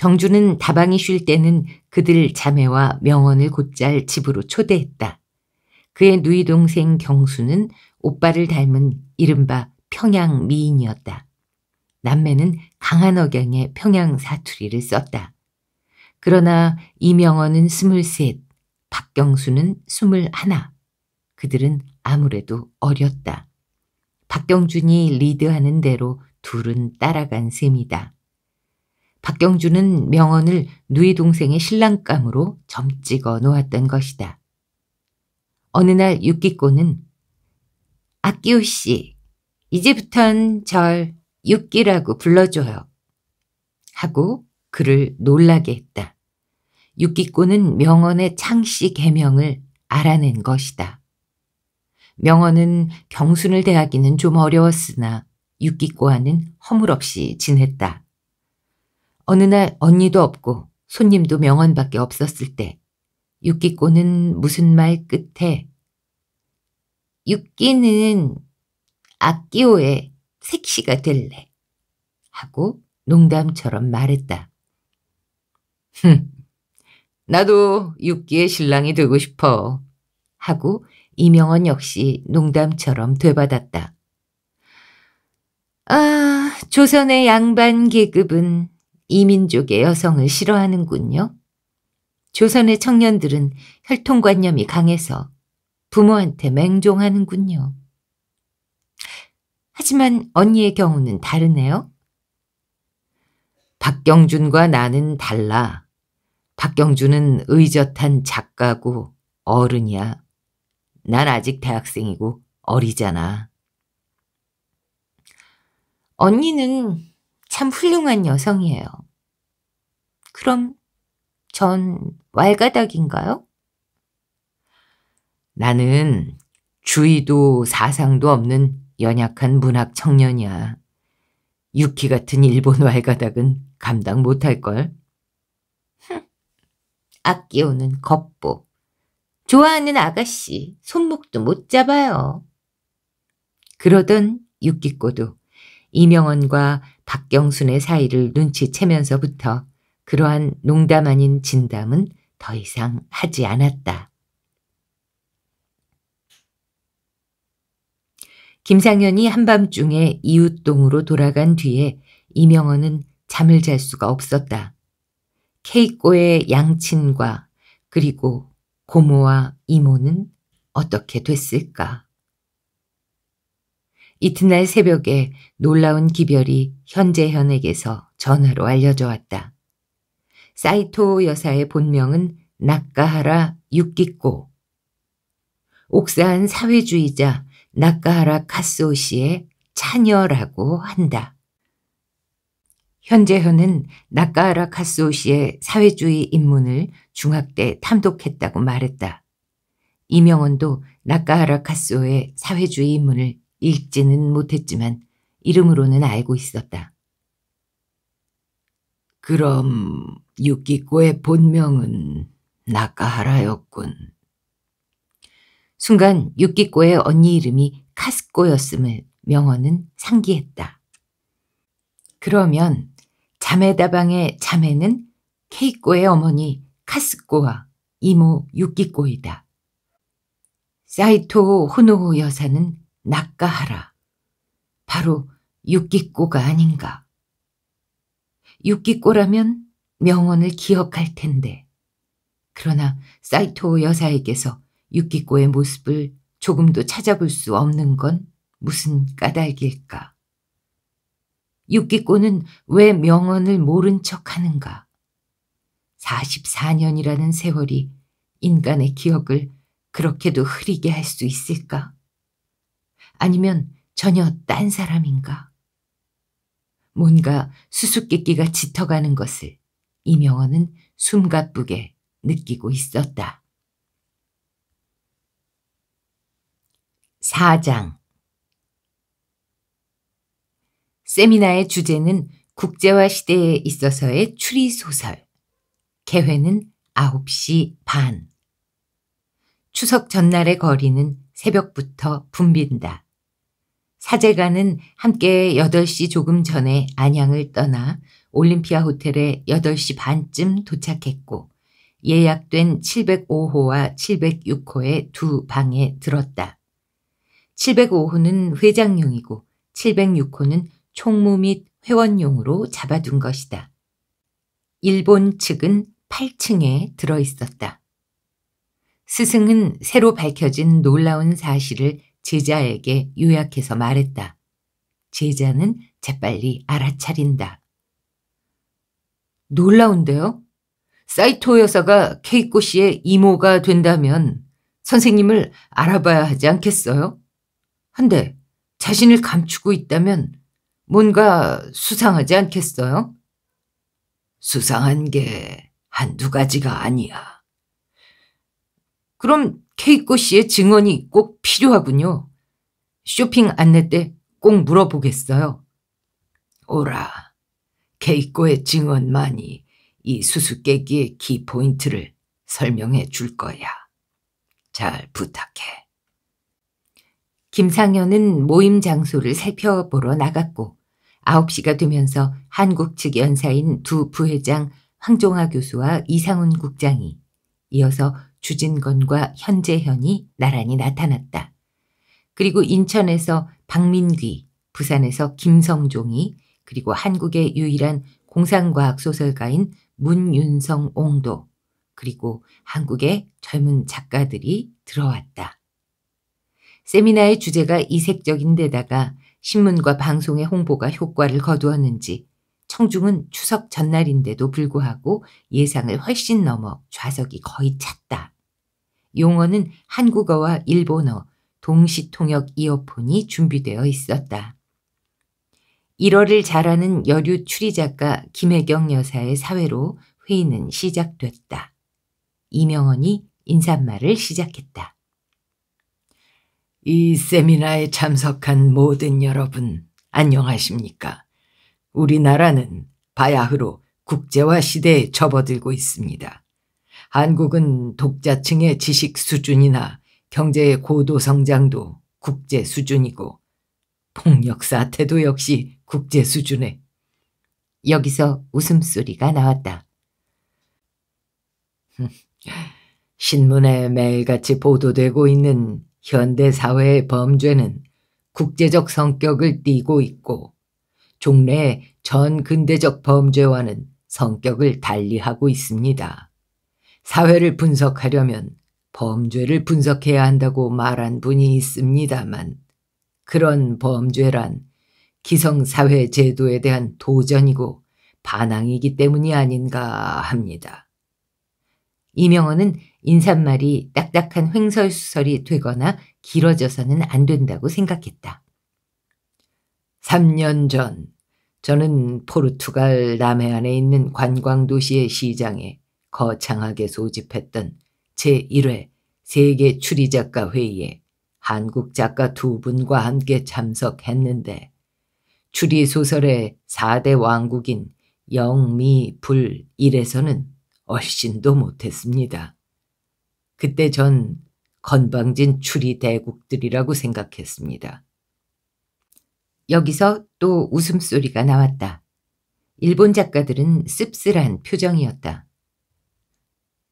경주는 다방이 쉴 때는 그들 자매와 명언을 곧잘 집으로 초대했다. 그의 누이 동생 경수는 오빠를 닮은 이른바 평양 미인이었다. 남매는 강한 억양의 평양 사투리를 썼다. 그러나 이명언은 스물셋, 박경수는 스물하나. 그들은 아무래도 어렸다. 박경준이 리드하는 대로 둘은 따라간 셈이다. 박경주는 명언을 누이 동생의 신랑감으로 점찍어 놓았던 것이다. 어느 날 육기꼬는 아끼우 씨, 이제부턴 절 육기라고 불러줘요. 하고 그를 놀라게 했다. 육기꼬는 명언의 창씨 개명을 알아낸 것이다. 명언은 경순을 대하기는 좀 어려웠으나 육기꼬와는 허물없이 지냈다. 어느 날 언니도 없고 손님도 명언밖에 없었을 때 육기꼬는 무슨 말 끝에 육기는 악기호의 색시가 될래 하고 농담처럼 말했다. 흠, 나도 육기의 신랑이 되고 싶어 하고 이명언 역시 농담처럼 되받았다. 아, 조선의 양반 계급은 이민족의 여성을 싫어하는군요. 조선의 청년들은 혈통관념이 강해서 부모한테 맹종하는군요. 하지만 언니의 경우는 다르네요. 박경준과 나는 달라. 박경준은 의젓한 작가고 어른이야. 난 아직 대학생이고 어리잖아. 언니는 참 훌륭한 여성이에요. 그럼 전 왈가닥인가요? 나는 주의도 사상도 없는 연약한 문학 청년이야. 유키 같은 일본 왈가닥은 감당 못할걸. 아끼우는 겉보. 좋아하는 아가씨 손목도 못 잡아요. 그러던 육기꼬도 이명원과 박경순의 사이를 눈치채면서부터 그러한 농담 아닌 진담은 더 이상 하지 않았다. 김상현이 한밤중에 이웃동으로 돌아간 뒤에 이명헌은 잠을 잘 수가 없었다. 케이코의 양친과 그리고 고모와 이모는 어떻게 됐을까? 이튿날 새벽에 놀라운 기별이 현재현에게서 전화로 알려져 왔다. 사이토 여사의 본명은 낙가하라 육기꼬. 옥사한 사회주의자 낙가하라 카스오 씨의 차녀라고 한다. 현재현은 낙가하라 카스오 씨의 사회주의 입문을 중학 때 탐독했다고 말했다. 이명원도 낙가하라 카스오의 사회주의 입문을 읽지는 못했지만 이름으로는 알고 있었다. 그럼 육기꼬의 본명은 나카하라였군. 순간 육기꼬의 언니 이름이 카스꼬였음을 명언은 상기했다. 그러면 자매다방의 자매는 케이꼬의 어머니 카스꼬와 이모 육기꼬이다 사이토 호노호 여사는 낙가하라. 바로 육기꼬가 아닌가. 육기꼬라면 명언을 기억할 텐데. 그러나 사이토 여사에게서 육기꼬의 모습을 조금도 찾아볼 수 없는 건 무슨 까닭일까. 육기꼬는 왜 명언을 모른 척 하는가. 44년이라는 세월이 인간의 기억을 그렇게도 흐리게 할 수 있을까? 아니면 전혀 딴 사람인가? 뭔가 수수께끼가 짙어가는 것을 이명원은 숨가쁘게 느끼고 있었다. 4장 세미나의 주제는 국제화 시대에 있어서의 추리소설. 개회는 9시 반. 추석 전날의 거리는 새벽부터 붐빈다. 사제가는 함께 8시 조금 전에 안양을 떠나 올림피아 호텔에 8시 반쯤 도착했고 예약된 705호와 706호의 두 방에 들었다. 705호는 회장용이고 706호는 총무 및 회원용으로 잡아둔 것이다. 일본 측은 8층에 들어 있었다. 스승은 새로 밝혀진 놀라운 사실을 제자에게 요약해서 말했다. 제자는 재빨리 알아차린다. 놀라운데요? 사이토 여사가 케이코 씨의 이모가 된다면 선생님을 알아봐야 하지 않겠어요? 한데 자신을 감추고 있다면 뭔가 수상하지 않겠어요? 수상한 게 한 두 가지가 아니야. 그럼 케이코 씨의 증언이 꼭 필요하군요. 쇼핑 안내 때 꼭 물어보겠어요. 오라, 케이코의 증언만이 이 수수께끼의 키포인트를 설명해 줄 거야. 잘 부탁해. 김상현은 모임 장소를 살펴보러 나갔고 9시가 되면서 한국 측 연사인 두 부회장 황종화 교수와 이상훈 국장이 이어서 주진건과 현재현이 나란히 나타났다. 그리고 인천에서 박민귀, 부산에서 김성종이, 그리고 한국의 유일한 공상과학 소설가인 문윤성 옹도, 그리고 한국의 젊은 작가들이 들어왔다. 세미나의 주제가 이색적인 데다가 신문과 방송의 홍보가 효과를 거두었는지 청중은 추석 전날인데도 불구하고 예상을 훨씬 넘어 좌석이 거의 찼다. 용어는 한국어와 일본어, 동시통역 이어폰이 준비되어 있었다. 1월을 잘하는 여류 추리작가 김혜경 여사의 사회로 회의는 시작됐다. 이명헌이 인사말을 시작했다. 이 세미나에 참석한 모든 여러분, 안녕하십니까? 우리나라는 바야흐로 국제화 시대에 접어들고 있습니다. 한국은 독자층의 지식 수준이나 경제의 고도 성장도 국제 수준이고 폭력 사태도 역시 국제 수준에 여기서 웃음소리가 나왔다. 신문에 매일같이 보도되고 있는 현대사회의 범죄는 국제적 성격을 띠고 있고 종래 의 전근대적 범죄와는 성격을 달리하고 있습니다. 사회를 분석하려면 범죄를 분석해야 한다고 말한 분이 있습니다만 그런 범죄란 기성사회 제도에 대한 도전이고 반항이기 때문이 아닌가 합니다. 이명호는 인삿말이 딱딱한 횡설수설이 되거나 길어져서는 안 된다고 생각했다. 3년 전 저는 포르투갈 남해안에 있는 관광도시의 시장에 거창하게 소집했던 제1회 세계 추리작가 회의에 한국 작가 두 분과 함께 참석했는데 추리소설의 4대 왕국인 영, 미, 불, 일에서는 얼씬도 못했습니다. 그때 전 건방진 추리대국들이라고 생각했습니다. 여기서 또 웃음소리가 나왔다. 일본 작가들은 씁쓸한 표정이었다.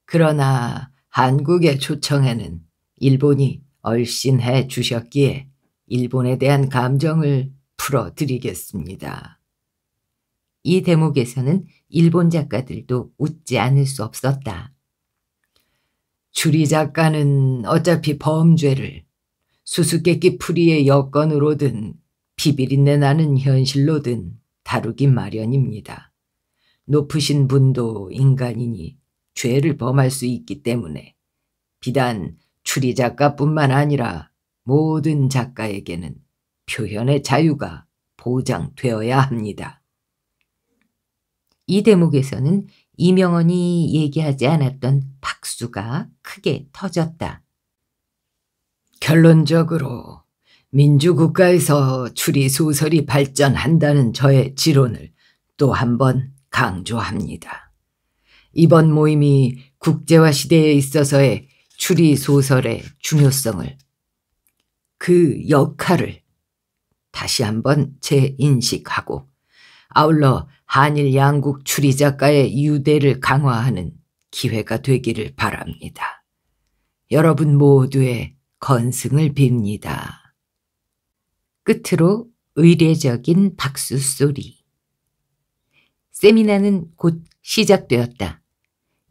그러나 한국의 초청에는 일본이 얼씬해 주셨기에 일본에 대한 감정을 풀어드리겠습니다. 이 대목에서는 일본 작가들도 웃지 않을 수 없었다. 주리 작가는 어차피 범죄를 수수께끼 풀이의 여건으로든 비비린내 나는 현실로든 다루기 마련입니다. 높으신 분도 인간이니 죄를 범할 수 있기 때문에 비단 추리 작가뿐만 아니라 모든 작가에게는 표현의 자유가 보장되어야 합니다. 이 대목에서는 이명헌이 얘기하지 않았던 박수가 크게 터졌다. 결론적으로 민주국가에서 추리소설이 발전한다는 저의 지론을 또 한 번 강조합니다. 이번 모임이 국제화 시대에 있어서의 추리소설의 중요성을 그 역할을 다시 한 번 재인식하고 아울러 한일 양국 추리작가의 유대를 강화하는 기회가 되기를 바랍니다. 여러분 모두의 건승을 빕니다. 끝으로 의례적인 박수 소리. 세미나는 곧 시작되었다.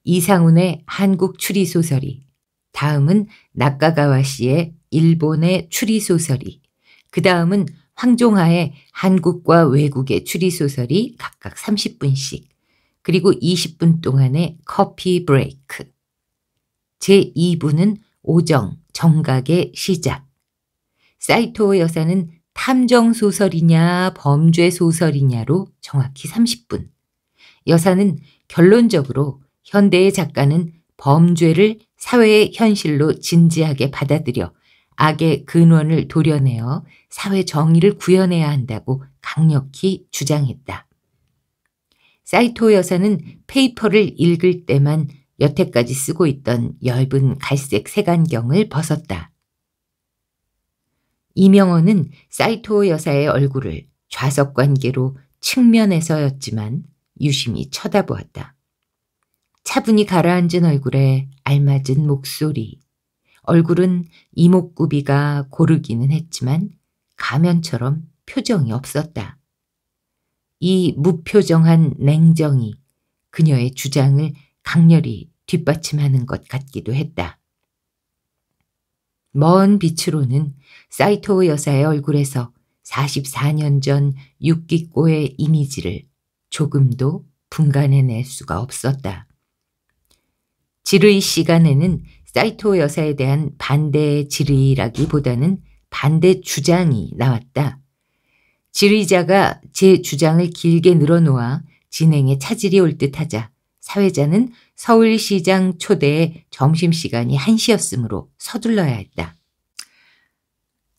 이상훈의 한국 추리소설이, 다음은 낙가가와 씨의 일본의 추리소설이, 그 다음은 황종하의 한국과 외국의 추리소설이 각각 30분씩, 그리고 20분 동안의 커피 브레이크. 제2부는 오정, 정각의 시작. 사이토 여사는 탐정 소설이냐 범죄 소설이냐로 정확히 30분. 여사는 결론적으로 현대의 작가는 범죄를 사회의 현실로 진지하게 받아들여 악의 근원을 도려내어 사회 정의를 구현해야 한다고 강력히 주장했다. 사이토 여사는 페이퍼를 읽을 때만 여태까지 쓰고 있던 엷은 갈색 색안경을 벗었다. 이명헌은 사이토 여사의 얼굴을 좌석관계로 측면에서였지만 유심히 쳐다보았다. 차분히 가라앉은 얼굴에 알맞은 목소리. 얼굴은 이목구비가 고르기는 했지만 가면처럼 표정이 없었다. 이 무표정한 냉정이 그녀의 주장을 강렬히 뒷받침하는 것 같기도 했다. 먼 빛으로는 사이토 여사의 얼굴에서 44년 전 육기꼬의 이미지를 조금도 분간해낼 수가 없었다. 지르이 시간에는 사이토 여사에 대한 반대의 지르이라기보다는 반대 주장이 나왔다. 지르이자가 제 주장을 길게 늘어놓아 진행에 차질이 올 듯하자 사회자는 서울시장 초대의 점심시간이 1시였으므로 서둘러야 했다.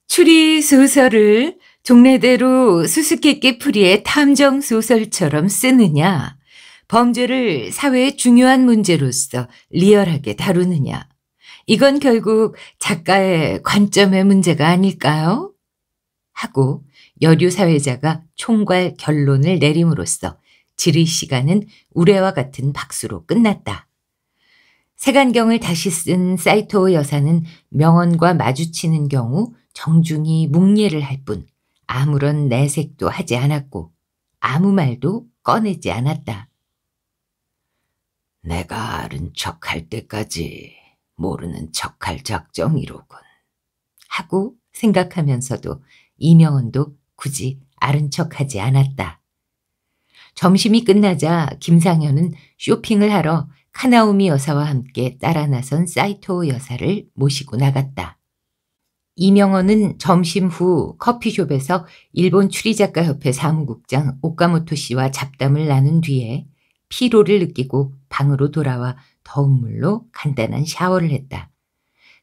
추리소설을 종래대로 수수께끼 풀이의 탐정소설처럼 쓰느냐, 범죄를 사회의 중요한 문제로서 리얼하게 다루느냐, 이건 결국 작가의 관점의 문제가 아닐까요? 하고 여류 사회자가 총괄 결론을 내림으로써 지리 시간은 우레와 같은 박수로 끝났다. 세간경을 다시 쓴 사이토 여사는 명언과 마주치는 경우 정중히 묵례를 할 뿐 아무런 내색도 하지 않았고 아무 말도 꺼내지 않았다. 내가 아른 척할 때까지 모르는 척할 작정이로군. 하고 생각하면서도 이명언도 굳이 아른 척하지 않았다. 점심이 끝나자 김상현은 쇼핑을 하러 카나우미 여사와 함께 따라 나선 사이토 여사를 모시고 나갔다. 이명헌은 점심 후 커피숍에서 일본 추리작가협회 사무국장 오카모토 씨와 잡담을 나눈 뒤에 피로를 느끼고 방으로 돌아와 더운 물로 간단한 샤워를 했다.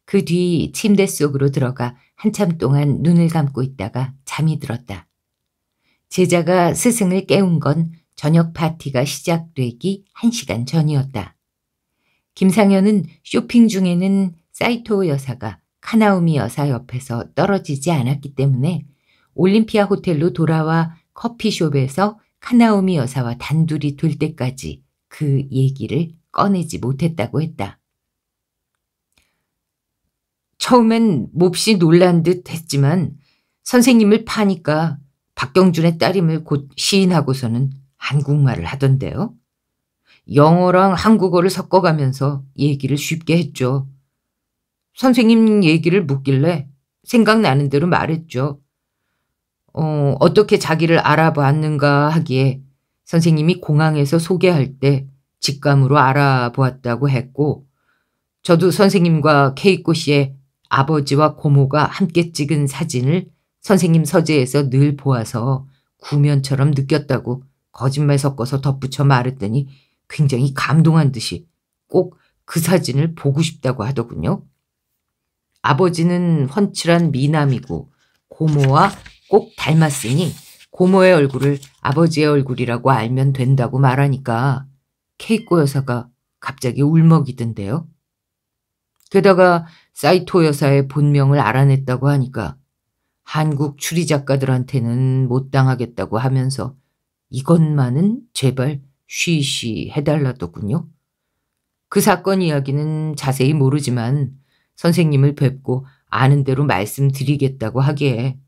그 뒤 침대 속으로 들어가 한참 동안 눈을 감고 있다가 잠이 들었다. 제자가 스승을 깨운 건 저녁 파티가 시작되기 1시간 전이었다. 김상현은 쇼핑 중에는 사이토 여사가 카나우미 여사 옆에서 떨어지지 않았기 때문에 올림피아 호텔로 돌아와 커피숍에서 카나우미 여사와 단둘이 둘 때까지 그 얘기를 꺼내지 못했다고 했다. 처음엔 몹시 놀란 듯 했지만 선생님을 파니까 박경준의 딸임을 곧 시인하고서는 한국말을 하던데요. 영어랑 한국어를 섞어가면서 얘기를 쉽게 했죠. 선생님 얘기를 묻길래 생각나는 대로 말했죠. 어, 어떻게 자기를 알아보았는가 하기에 선생님이 공항에서 소개할 때 직감으로 알아보았다고 했고 저도 선생님과 케이코 씨의 아버지와 고모가 함께 찍은 사진을 선생님 서재에서 늘 보아서 구면처럼 느꼈다고 거짓말 섞어서 덧붙여 말했더니 굉장히 감동한 듯이 꼭 그 사진을 보고 싶다고 하더군요. 아버지는 훤칠한 미남이고 고모와 꼭 닮았으니 고모의 얼굴을 아버지의 얼굴이라고 알면 된다고 말하니까 케이코 여사가 갑자기 울먹이던데요. 게다가 사이토 여사의 본명을 알아냈다고 하니까 한국 추리 작가들한테는 못 당하겠다고 하면서 이것만은 제발 쉬쉬 해달라더군요. 그 사건 이야기는 자세히 모르지만 선생님을 뵙고 아는 대로 말씀드리겠다고 하기에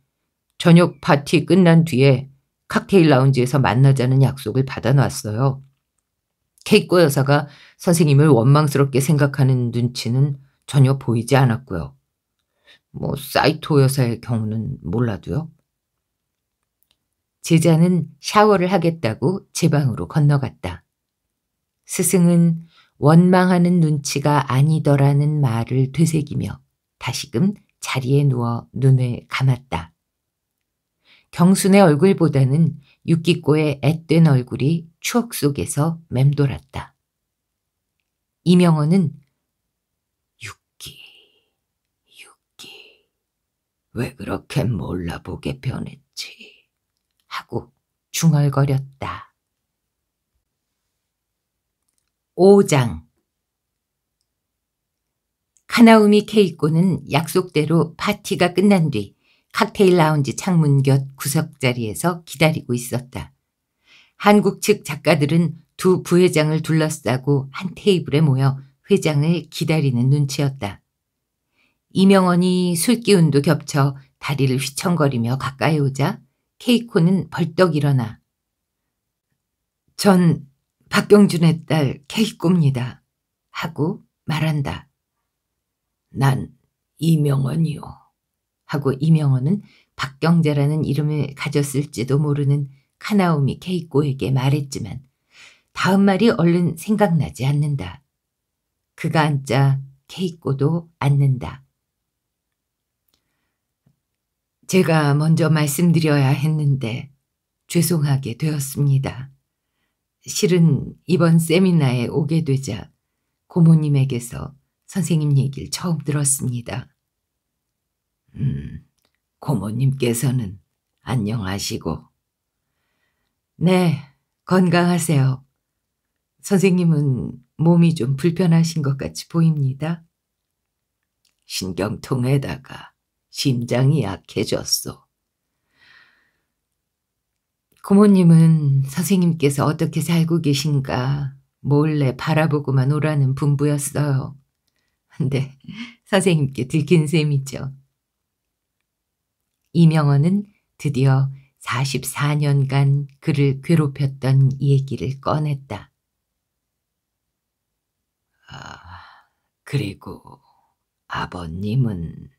저녁 파티 끝난 뒤에 칵테일 라운지에서 만나자는 약속을 받아놨어요. 케이코 여사가 선생님을 원망스럽게 생각하는 눈치는 전혀 보이지 않았고요. 뭐 사이토 여사의 경우는 몰라도요. 제자는 샤워를 하겠다고 제 방으로 건너갔다. 스승은 원망하는 눈치가 아니더라는 말을 되새기며 다시금 자리에 누워 눈을 감았다. 경순의 얼굴보다는 육기꼬의 앳된 얼굴이 추억 속에서 맴돌았다. 이명호는 육기, 육기, 왜 그렇게 몰라보게 변했지? 하고 중얼거렸다. 5장 카나우미 케이코는 약속대로 파티가 끝난 뒤 칵테일 라운지 창문 곁 구석자리에서 기다리고 있었다. 한국 측 작가들은 두 부회장을 둘러싸고 한 테이블에 모여 회장을 기다리는 눈치였다. 이명원이 술 기운도 겹쳐 다리를 휘청거리며 가까이 오자 케이코는 벌떡 일어나 전 박경준의 딸 케이코입니다. 하고 말한다. 난 이명원이요. 하고 이명원은 박경재라는 이름을 가졌을지도 모르는 카나오미 케이코에게 말했지만 다음 말이 얼른 생각나지 않는다. 그가 앉자 케이코도 앉는다. 제가 먼저 말씀드려야 했는데 죄송하게 되었습니다. 실은 이번 세미나에 오게 되자 고모님에게서 선생님 얘기를 처음 들었습니다. 음, 고모님께서는 안녕하시고. 네, 건강하세요. 선생님은 몸이 좀 불편하신 것 같이 보입니다. 신경통에다가 심장이 약해졌소. 고모님은 선생님께서 어떻게 살고 계신가 몰래 바라보고만 오라는 분부였어요. 근데 선생님께 들킨 셈이죠. 이명원은 드디어 44년간 그를 괴롭혔던 얘기를 꺼냈다. 아, 그리고 아버님은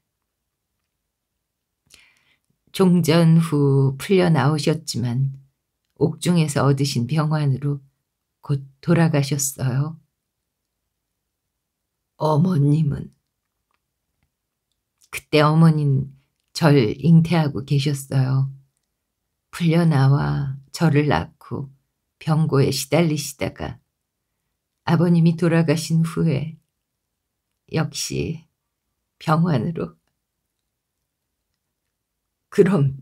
종전 후 풀려나오셨지만 옥중에서 얻으신 병환으로 곧 돌아가셨어요. 어머님은 그때 어머닌 절 잉태하고 계셨어요. 풀려나와 저를 낳고 병고에 시달리시다가 아버님이 돌아가신 후에 역시 병환으로 그럼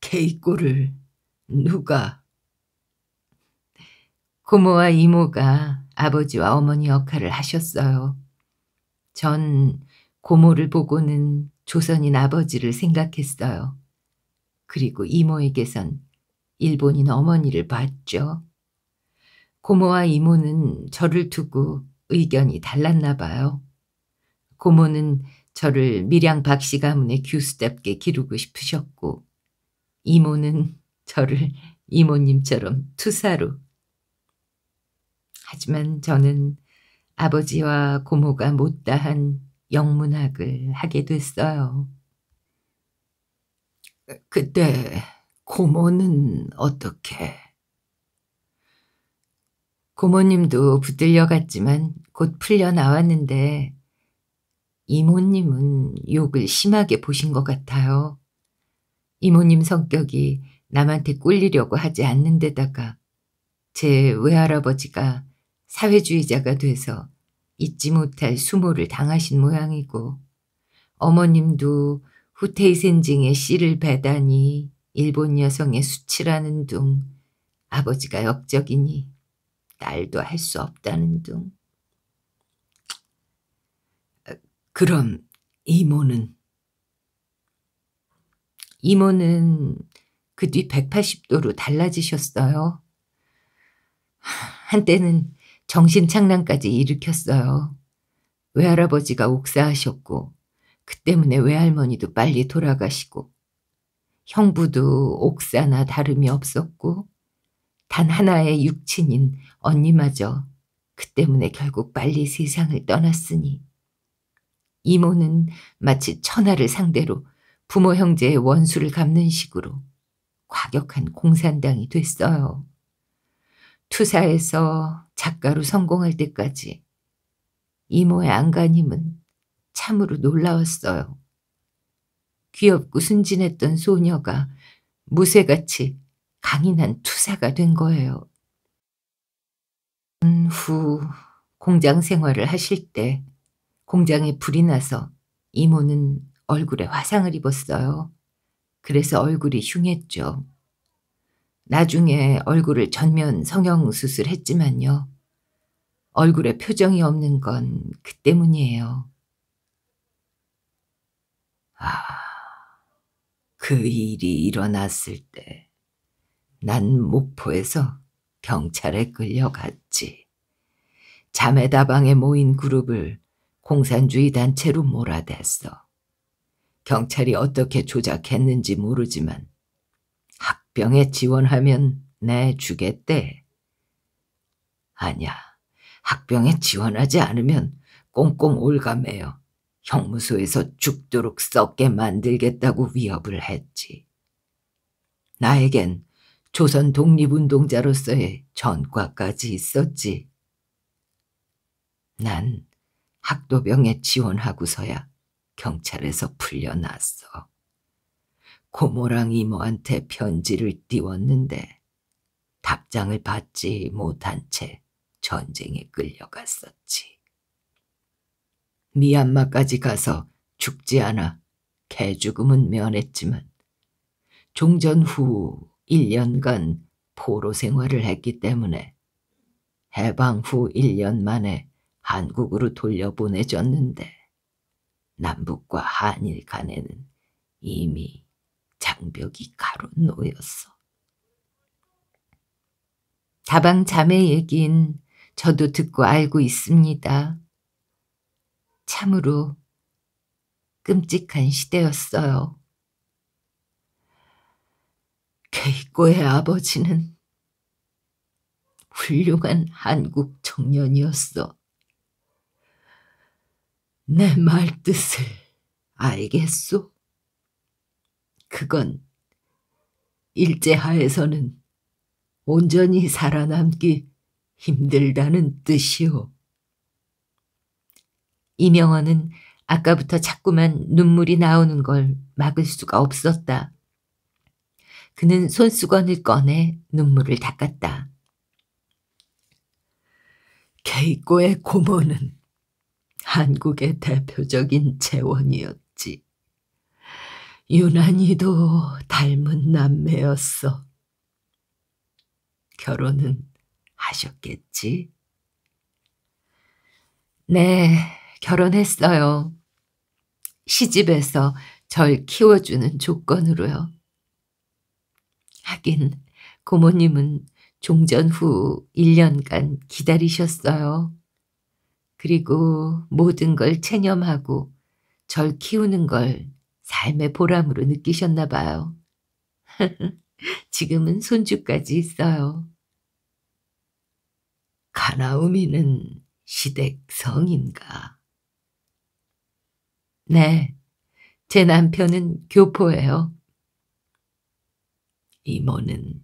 개이꼬를 누가? 고모와 이모가 아버지와 어머니 역할을 하셨어요. 전 고모를 보고는 조선인 아버지를 생각했어요. 그리고 이모에게선 일본인 어머니를 봤죠. 고모와 이모는 저를 두고 의견이 달랐나 봐요. 고모는 저를 밀양 박씨 가문의 규수답게 기르고 싶으셨고 이모는 저를 이모님처럼 투사로 하지만 저는 아버지와 고모가 못다한 영문학을 하게 됐어요. 그때 고모는 어떻게? 고모님도 붙들려 갔지만 곧 풀려 나왔는데 이모님은 욕을 심하게 보신 것 같아요. 이모님 성격이 남한테 꿀리려고 하지 않는 데다가 제 외할아버지가 사회주의자가 돼서 잊지 못할 수모를 당하신 모양이고 어머님도 후테이 센징의 씨를 배다니 일본 여성의 수치라는 둥 아버지가 역적이니 딸도 할 수 없다는 둥 그럼 이모는? 이모는 그 뒤 180도로 달라지셨어요. 한때는 정신착란까지 일으켰어요. 외할아버지가 옥사하셨고 그 때문에 외할머니도 빨리 돌아가시고 형부도 옥사나 다름이 없었고 단 하나의 육친인 언니마저 그 때문에 결국 빨리 세상을 떠났으니 이모는 마치 천하를 상대로 부모 형제의 원수를 갚는 식으로 과격한 공산당이 됐어요. 투사에서 작가로 성공할 때까지 이모의 안간힘은 참으로 놀라웠어요. 귀엽고 순진했던 소녀가 무쇠같이 강인한 투사가 된 거예요. 음, 후 공장 생활을 하실 때 공장에 불이 나서 이모는 얼굴에 화상을 입었어요. 그래서 얼굴이 흉했죠. 나중에 얼굴을 전면 성형수술 했지만요. 얼굴에 표정이 없는 건 그 때문이에요. 아, 그 일이 일어났을 때 난 목포에서 경찰에 끌려갔지. 자매다방에 모인 그룹을 공산주의 단체로 몰아댔어. 경찰이 어떻게 조작했는지 모르지만 학병에 지원하면 내 주겠대. 아니야. 학병에 지원하지 않으면 꽁꽁 올가매요. 형무소에서 죽도록 썩게 만들겠다고 위협을 했지. 나에겐 조선 독립운동자로서의 전과까지 있었지. 난 학도병에 지원하고서야 경찰에서 풀려났어. 고모랑 이모한테 편지를 띄웠는데 답장을 받지 못한 채 전쟁에 끌려갔었지. 미얀마까지 가서 죽지 않아 개죽음은 면했지만 종전 후 1년간 포로 생활을 했기 때문에 해방 후 1년 만에 한국으로 돌려보내졌는데 남북과 한일 간에는 이미 장벽이 가로놓였어. 다방 자매 얘긴 저도 듣고 알고 있습니다. 참으로 끔찍한 시대였어요. 케이코의 아버지는 훌륭한 한국 청년이었어. 내 말뜻을 알겠소? 그건 일제하에서는 온전히 살아남기 힘들다는 뜻이오. 이명헌은 아까부터 자꾸만 눈물이 나오는 걸 막을 수가 없었다. 그는 손수건을 꺼내 눈물을 닦았다. 개이꼬의 고모는 한국의 대표적인 재원이었지. 유난히도 닮은 남매였어. 결혼은 하셨겠지? 네, 결혼했어요. 시집에서 절 키워주는 조건으로요. 하긴 고모님은 종전 후 1년간 기다리셨어요. 그리고 모든 걸 체념하고 절 키우는 걸 삶의 보람으로 느끼셨나 봐요. 지금은 손주까지 있어요. 가나우미는 시댁성인가? 네, 제 남편은 교포예요. 이모는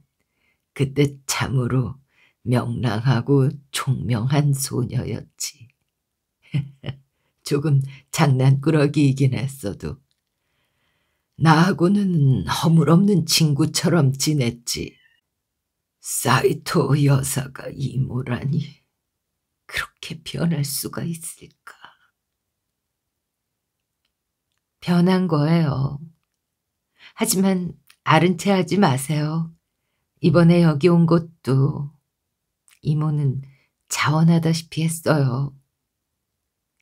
그때 참으로 명랑하고 총명한 소녀였지. 조금 장난꾸러기이긴 했어도 나하고는 허물없는 친구처럼 지냈지. 사이토 여사가 이모라니 그렇게 변할 수가 있을까. 변한 거예요. 하지만 아른 채 하지 마세요. 이번에 여기 온 것도 이모는 자원하다시피 했어요.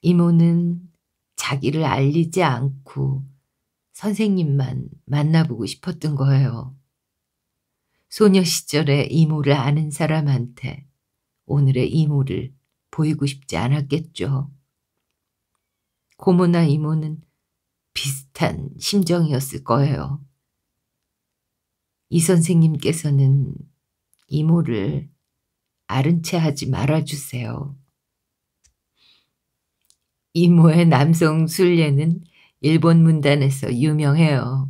이모는 자기를 알리지 않고 선생님만 만나보고 싶었던 거예요. 소녀 시절에 이모를 아는 사람한테 오늘의 이모를 보이고 싶지 않았겠죠. 고모나 이모는 비슷한 심정이었을 거예요. 이 선생님께서는 이모를 아른 채 하지 말아주세요. 이모의 남성 순례는 일본 문단에서 유명해요.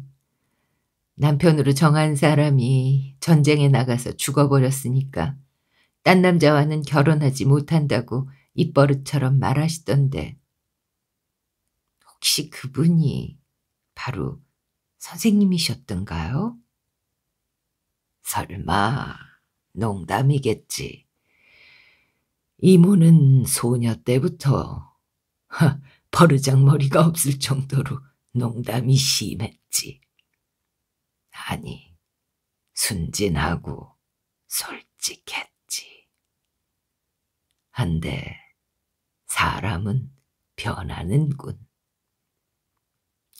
남편으로 정한 사람이 전쟁에 나가서 죽어버렸으니까 딴 남자와는 결혼하지 못한다고 입버릇처럼 말하시던데 혹시 그분이 바로 선생님이셨던가요? 설마 농담이겠지. 이모는 소녀 때부터 하, 버르장머리가 없을 정도로 농담이 심했지. 아니, 순진하고 솔직했지. 한데 사람은 변하는군.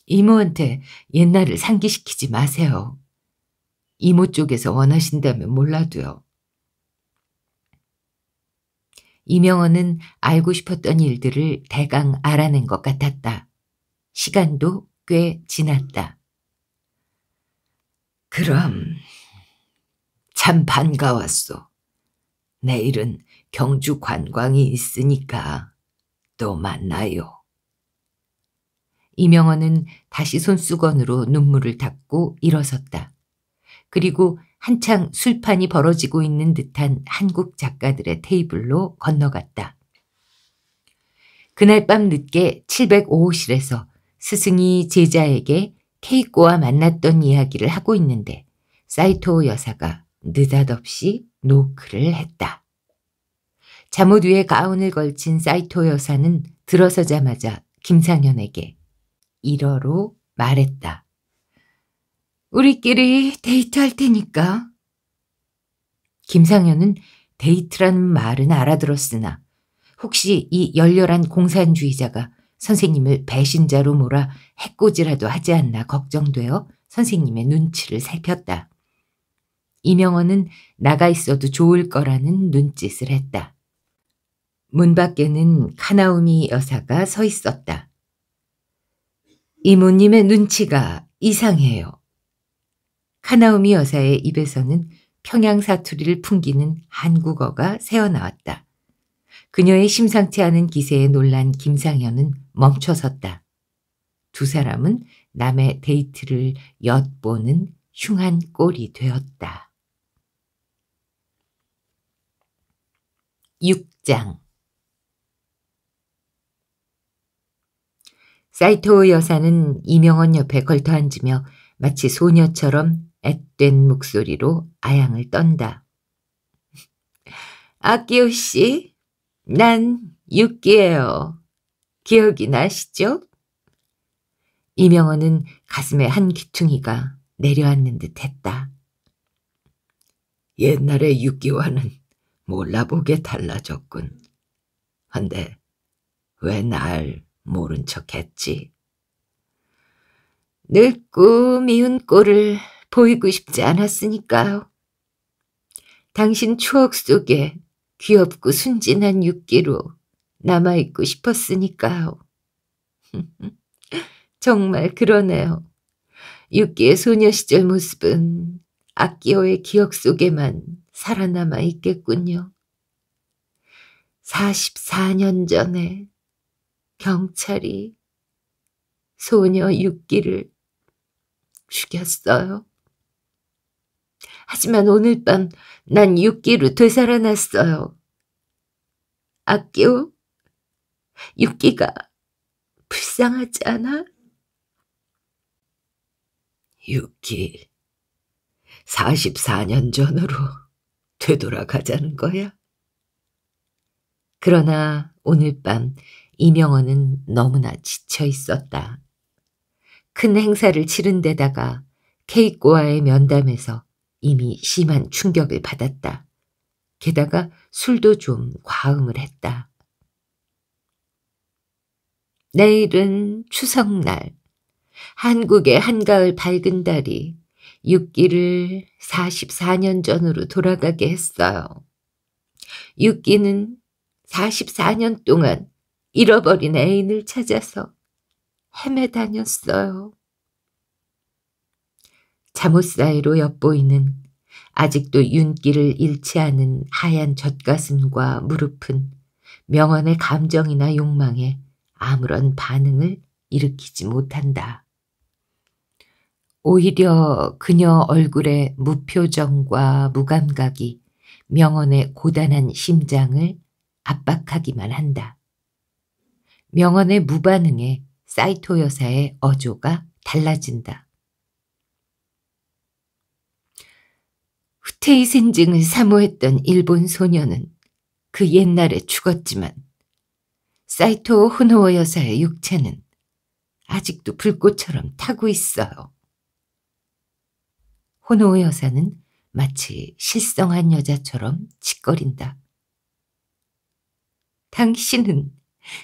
이모한테 옛날을 상기시키지 마세요. 이모 쪽에서 원하신다면 몰라도요. 이명헌은 알고 싶었던 일들을 대강 알아낸 것 같았다. 시간도 꽤 지났다. 그럼 참 반가웠소. 내일은 경주 관광이 있으니까 또 만나요. 이명헌은 다시 손수건으로 눈물을 닦고 일어섰다. 그리고 한창 술판이 벌어지고 있는 듯한 한국 작가들의 테이블로 건너갔다. 그날 밤 늦게 705호실에서 스승이 제자에게 케이코와 만났던 이야기를 하고 있는데 사이토 여사가 느닷없이 노크를 했다. 잠옷 위에 가운을 걸친 사이토 여사는 들어서자마자 김상현에게 일어로 말했다. 우리끼리 데이트할 테니까. 김상현은 데이트라는 말은 알아들었으나 혹시 이 열렬한 공산주의자가 선생님을 배신자로 몰아 해코지라도 하지 않나 걱정되어 선생님의 눈치를 살폈다. 이명원은 나가 있어도 좋을 거라는 눈짓을 했다. 문 밖에는 카나우미 여사가 서 있었다. 이모님의 눈치가 이상해요. 카나우미 여사의 입에서는 평양 사투리를 풍기는 한국어가 새어나왔다. 그녀의 심상치 않은 기세에 놀란 김상현은 멈춰섰다. 두 사람은 남의 데이트를 엿보는 흉한 꼴이 되었다. 6장 사이토 여사는 이명원 옆에 걸터앉으며 마치 소녀처럼 앳된 목소리로 아양을 떤다. 아기호 씨, 난육기예요 기억이 나시죠? 이명호는 가슴에 한귀퉁이가 내려앉는 듯 했다. 옛날의 육기와는 몰라보게 달라졌군. 근데왜 날 모른 척 했지? 늙고 미운 꼴을 보이고 싶지 않았으니까요. 당신 추억 속에 귀엽고 순진한 육기로 남아있고 싶었으니까요. 정말 그러네요. 육기의 소녀 시절 모습은 악기어의 기억 속에만 살아남아 있겠군요. 44년 전에 경찰이 소녀 육기를 죽였어요. 하지만 오늘 밤 난 육기로 되살아났어요. 아껴 육기가 불쌍하지 않아? 육기 44년 전으로 되돌아가자는 거야? 그러나 오늘 밤 이명원은 너무나 지쳐 있었다. 큰 행사를 치른 데다가 케이코와의 면담에서 이미 심한 충격을 받았다. 게다가 술도 좀 과음을 했다. 내일은 추석날, 한국의 한가을 밝은 달이 육기를 44년 전으로 돌아가게 했어요. 육기는 44년 동안 잃어버린 애인을 찾아서 헤매다녔어요. 잠옷 사이로 엿보이는 아직도 윤기를 잃지 않은 하얀 젖가슴과 무릎은 명언의 감정이나 욕망에 아무런 반응을 일으키지 못한다. 오히려 그녀 얼굴의 무표정과 무감각이 명언의 고단한 심장을 압박하기만 한다. 명언의 무반응에 사이토 여사의 어조가 달라진다. 후퇴의 생증을 사모했던 일본 소녀는 그 옛날에 죽었지만 사이토 호노어 여사의 육체는 아직도 불꽃처럼 타고 있어요. 호노어 여사는 마치 실성한 여자처럼 짓거린다. 당신은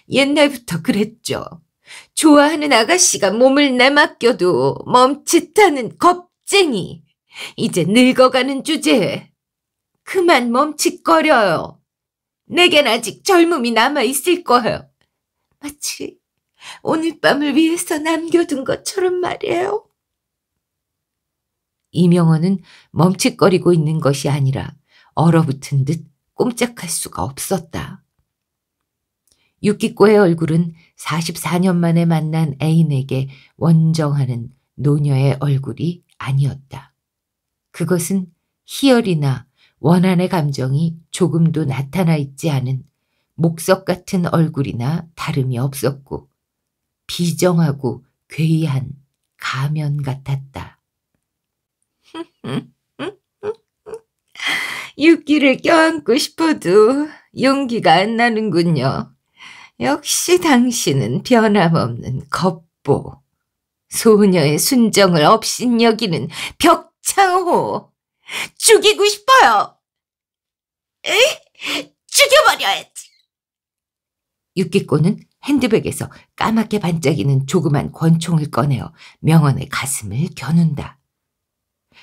옛날부터 그랬죠. 좋아하는 아가씨가 몸을 내맡겨도 멈칫하는 겁쟁이. 이제 늙어가는 주제에 그만 멈칫거려요. 내겐 아직 젊음이 남아있을 거예요. 마치 오늘 밤을 위해서 남겨둔 것처럼 말이에요. 이명원은 멈칫거리고 있는 것이 아니라 얼어붙은 듯 꼼짝할 수가 없었다. 육기꼬의 얼굴은 44년 만에 만난 애인에게 원정하는 노녀의 얼굴이 아니었다. 그것은 희열이나 원한의 감정이 조금도 나타나 있지 않은 목석 같은 얼굴이나 다름이 없었고 비정하고 괴이한 가면 같았다. 육기를 껴안고 싶어도 용기가 안 나는군요. 역시 당신은 변함없는 겁보. 소녀의 순정을 업신여기는 벽 창호, 죽이고 싶어요. 에이, 죽여버려야지. 유키코는 핸드백에서 까맣게 반짝이는 조그만 권총을 꺼내어 명언의 가슴을 겨눈다.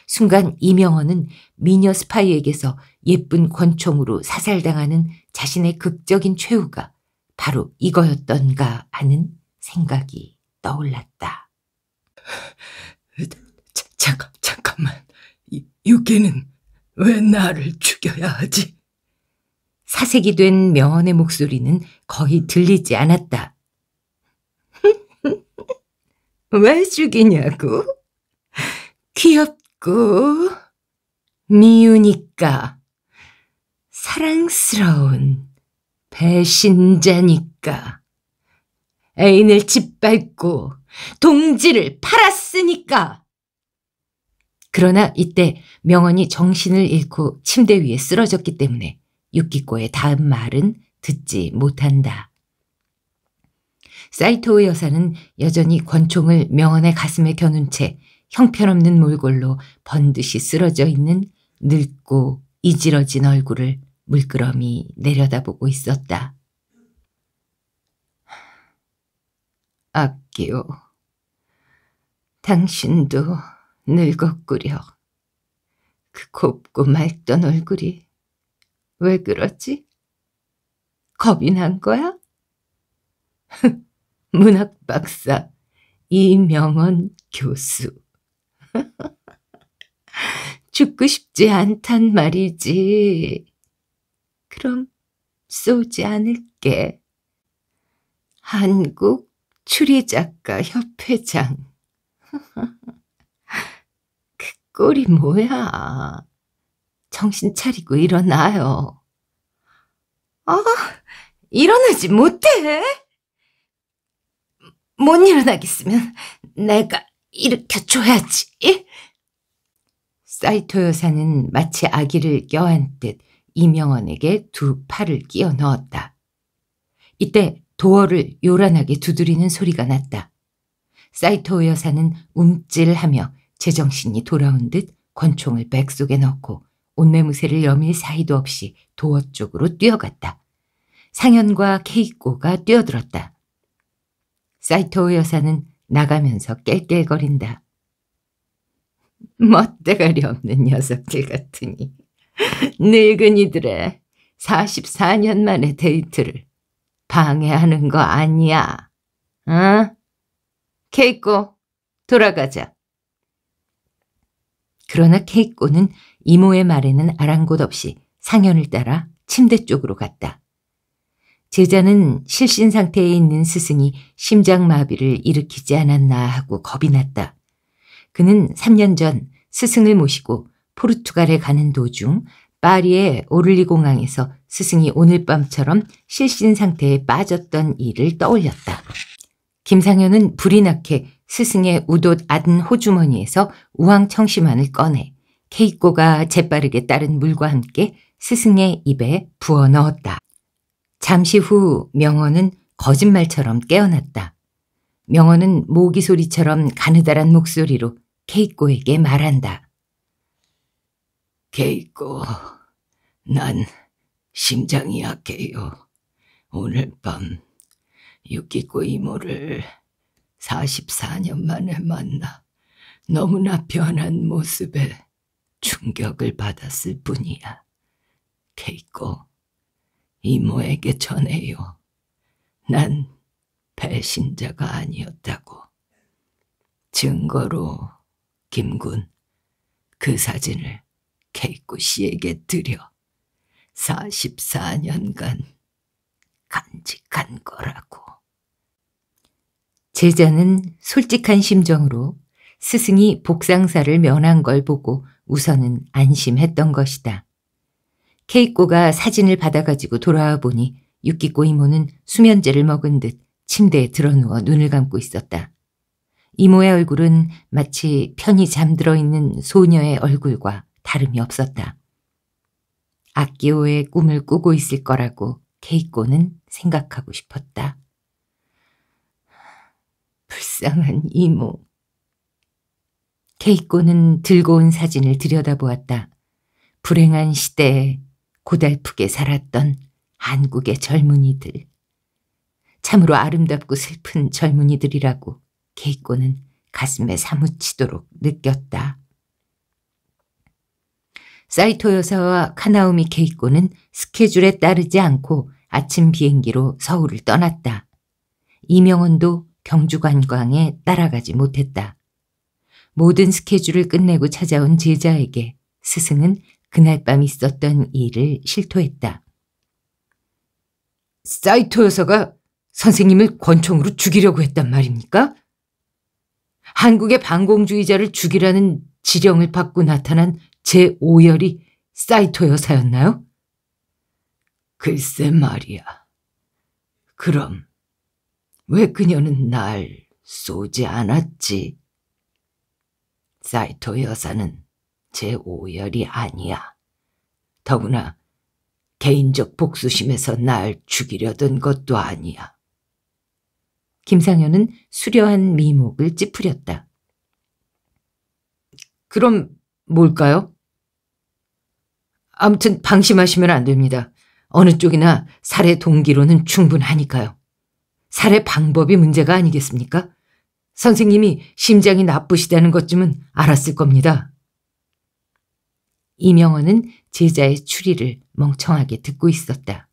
순간 이명언은 미녀 스파이에게서 예쁜 권총으로 사살당하는 자신의 극적인 최후가 바로 이거였던가 하는 생각이 떠올랐다. 육기는왜 나를 죽여야 하지? 사색이 된 명언의 목소리는 거의 들리지 않았다. 왜 죽이냐고? 귀엽고 미우니까 사랑스러운 배신자니까 애인을 짓밟고 동지를 팔았으니까 그러나 이때 명언이 정신을 잃고 침대 위에 쓰러졌기 때문에 육기꼬의 다음 말은 듣지 못한다. 사이토의 여사는 여전히 권총을 명언의 가슴에 겨눈 채 형편없는 몰골로 번듯이 쓰러져 있는 늙고 이질어진 얼굴을 물끄러미 내려다보고 있었다. 악기요. 당신도 늙었구려. 그 곱고 맑던 얼굴이 왜 그러지? 겁이 난 거야? 문학 박사 이명원 교수. 죽고 싶지 않단 말이지. 그럼 쏘지 않을게. 한국 추리작가 협회장. 꼴이 뭐야. 정신 차리고 일어나요. 아, 일어나지 못해? 못 일어나겠으면 내가 일으켜줘야지. 사이토 여사는 마치 아기를 껴안 듯 이명원에게 두 팔을 끼워 넣었다. 이때 도어를 요란하게 두드리는 소리가 났다. 사이토 여사는 움찔하며 제정신이 돌아온 듯 권총을 백 속에 넣고 옷매무새를 여밀 사이도 없이 도어 쪽으로 뛰어갔다. 상현과 케이코가 뛰어들었다. 사이토 여사는 나가면서 깰깰거린다. 멋대가리 없는 녀석들 같으니 늙은이들의 44년 만의 데이트를 방해하는 거 아니야. 응? 어? 케이코 돌아가자. 그러나 케이코는 이모의 말에는 아랑곳 없이 상현을 따라 침대 쪽으로 갔다. 제자는 실신 상태에 있는 스승이 심장마비를 일으키지 않았나 하고 겁이 났다. 그는 3년 전 스승을 모시고 포르투갈에 가는 도중 파리의 오를리 공항에서 스승이 오늘 밤처럼 실신 상태에 빠졌던 일을 떠올렸다. 김상현은 불이 나게 스승의 우돗 아든 호주머니에서 우왕청심환을 꺼내 케이코가 재빠르게 따른 물과 함께 스승의 입에 부어 넣었다. 잠시 후 명언은 거짓말처럼 깨어났다. 명언은 모기 소리처럼 가느다란 목소리로 케이코에게 말한다. 케이코난 심장이 약해요. 오늘 밤 유키코 이모를 44년 만에 만나 너무나 변한 모습에 충격을 받았을 뿐이야. 케이코, 이모에게 전해요. 난 배신자가 아니었다고. 증거로 김군 그 사진을 케이코 씨에게 드려 44년간 간직한 거라고. 제자는 솔직한 심정으로 스승이 복상사를 면한 걸 보고 우선은 안심했던 것이다. 케이코가 사진을 받아가지고 돌아와 보니 유키코 이모는 수면제를 먹은 듯 침대에 드러누워 눈을 감고 있었다. 이모의 얼굴은 마치 편히 잠들어 있는 소녀의 얼굴과 다름이 없었다. 악기오의 꿈을 꾸고 있을 거라고 케이코는 생각하고 싶었다. 불쌍한 이모. 케이코는 들고 온 사진을 들여다보았다. 불행한 시대에 고달프게 살았던 한국의 젊은이들. 참으로 아름답고 슬픈 젊은이들이라고 케이코는 가슴에 사무치도록 느꼈다. 사이토 여사와 카나우미 케이코는 스케줄에 따르지 않고 아침 비행기로 서울을 떠났다. 이명헌도 경주관광에 따라가지 못했다. 모든 스케줄을 끝내고 찾아온 제자에게 스승은 그날 밤 있었던 일을 실토했다. 사이토 여사가 선생님을 권총으로 죽이려고 했단 말입니까? 한국의 반공주의자를 죽이라는 지령을 받고 나타난 제5열이 사이토 여사였나요? 글쎄 말이야. 그럼 왜 그녀는 날 쏘지 않았지? 사이토 여사는 제 오열이 아니야. 더구나 개인적 복수심에서 날 죽이려던 것도 아니야. 김상현은 수려한 미목을 찌푸렸다. 그럼 뭘까요? 아무튼 방심하시면 안 됩니다. 어느 쪽이나 살해 동기로는 충분하니까요. 살해 방법이 문제가 아니겠습니까? 선생님이 심장이 나쁘시다는 것쯤은 알았을 겁니다. 이명원은 제자의 추리를 멍청하게 듣고 있었다.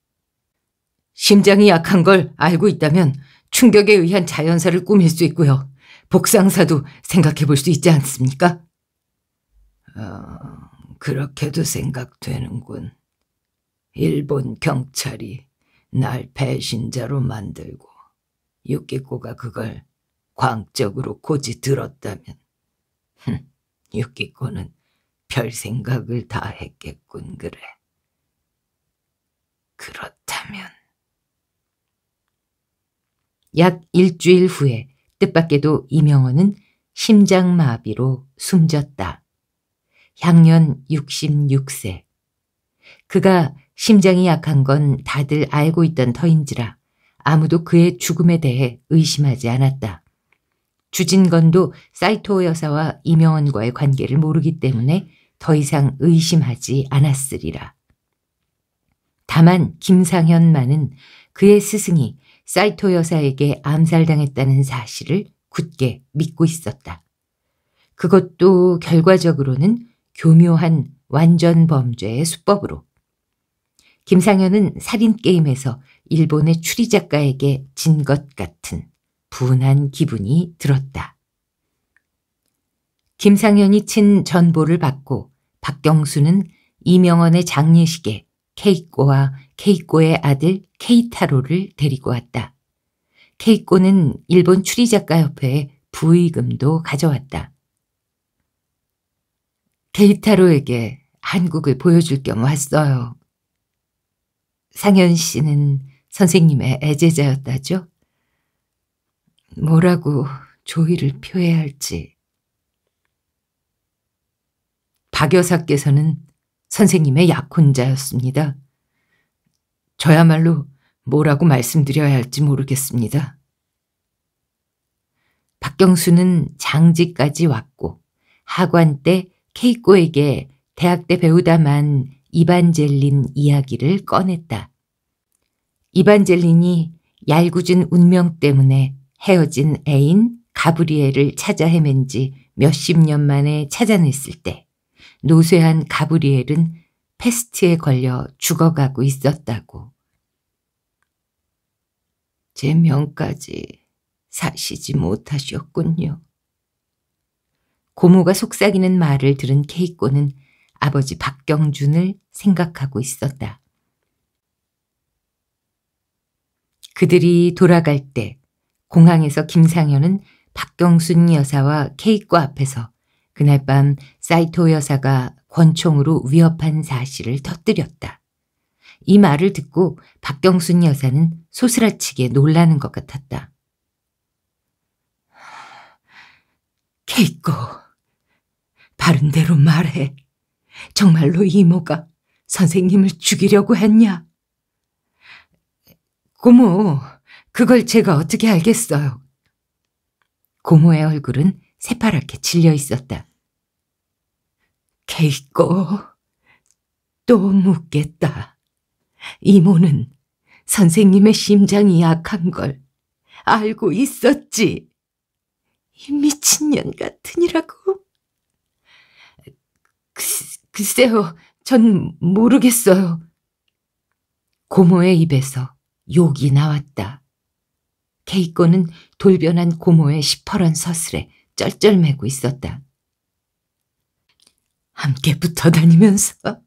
심장이 약한 걸 알고 있다면 충격에 의한 자연사를 꾸밀 수 있고요. 복상사도 생각해 볼 수 있지 않습니까? 어, 그렇게도 생각되는군. 일본 경찰이 날 배신자로 만들고 육키코가 그걸 광적으로 고지 들었다면 흠, 유키코는 별 생각을 다 했겠군 그래. 그렇다면 약 일주일 후에 뜻밖에도 이명호는 심장마비로 숨졌다. 향년 66세. 그가 심장이 약한 건 다들 알고 있던 터인지라 아무도 그의 죽음에 대해 의심하지 않았다. 주진건도 사이토 여사와 이명헌과의 관계를 모르기 때문에 더 이상 의심하지 않았으리라. 다만 김상현만은 그의 스승이 사이토 여사에게 암살당했다는 사실을 굳게 믿고 있었다. 그것도 결과적으로는 교묘한 완전 범죄의 수법으로. 김상현은 살인 게임에서 일본의 추리작가에게 진 것 같은 분한 기분이 들었다. 김상현이 친 전보를 받고 박경수는 이명원의 장례식에 케이코와 케이코의 아들 케이타로를 데리고 왔다. 케이코는 일본 추리작가협회에 부의금도 가져왔다. 케이타로에게 한국을 보여줄 겸 왔어요. 상현 씨는 선생님의 애제자였다죠. 뭐라고 조의를 표해야 할지. 박 여사께서는 선생님의 약혼자였습니다. 저야말로 뭐라고 말씀드려야 할지 모르겠습니다. 박경수는 장지까지 왔고 학원 때 케이코에게 대학 때 배우다만 이반젤린 이야기를 꺼냈다. 이반젤린이 얄궂은 운명 때문에 헤어진 애인 가브리엘을 찾아 헤맨 지 몇십 년 만에 찾아냈을 때 노쇠한 가브리엘은 패스트에 걸려 죽어가고 있었다고. 제 명까지 사시지 못하셨군요. 고모가 속삭이는 말을 들은 케이코는 아버지 박경준을 생각하고 있었다. 그들이 돌아갈 때 공항에서 김상현은 박경순 여사와 케이크 앞에서 그날 밤 사이토 여사가 권총으로 위협한 사실을 터뜨렸다. 이 말을 듣고 박경순 여사는 소스라치게 놀라는 것 같았다. 케이코, 바른대로 말해. 정말로 이모가 선생님을 죽이려고 했냐? 고모, 그걸 제가 어떻게 알겠어요. 고모의 얼굴은 새파랗게 질려 있었다. 개있고 또 묻겠다. 이모는 선생님의 심장이 약한 걸 알고 있었지. 이 미친년 같으니라고. 글, 글쎄요, 전 모르겠어요. 고모의 입에서 욕이 나왔다. 케이코는 돌변한 고모의 시퍼런 서슬에 쩔쩔매고 있었다. 함께 붙어 다니면서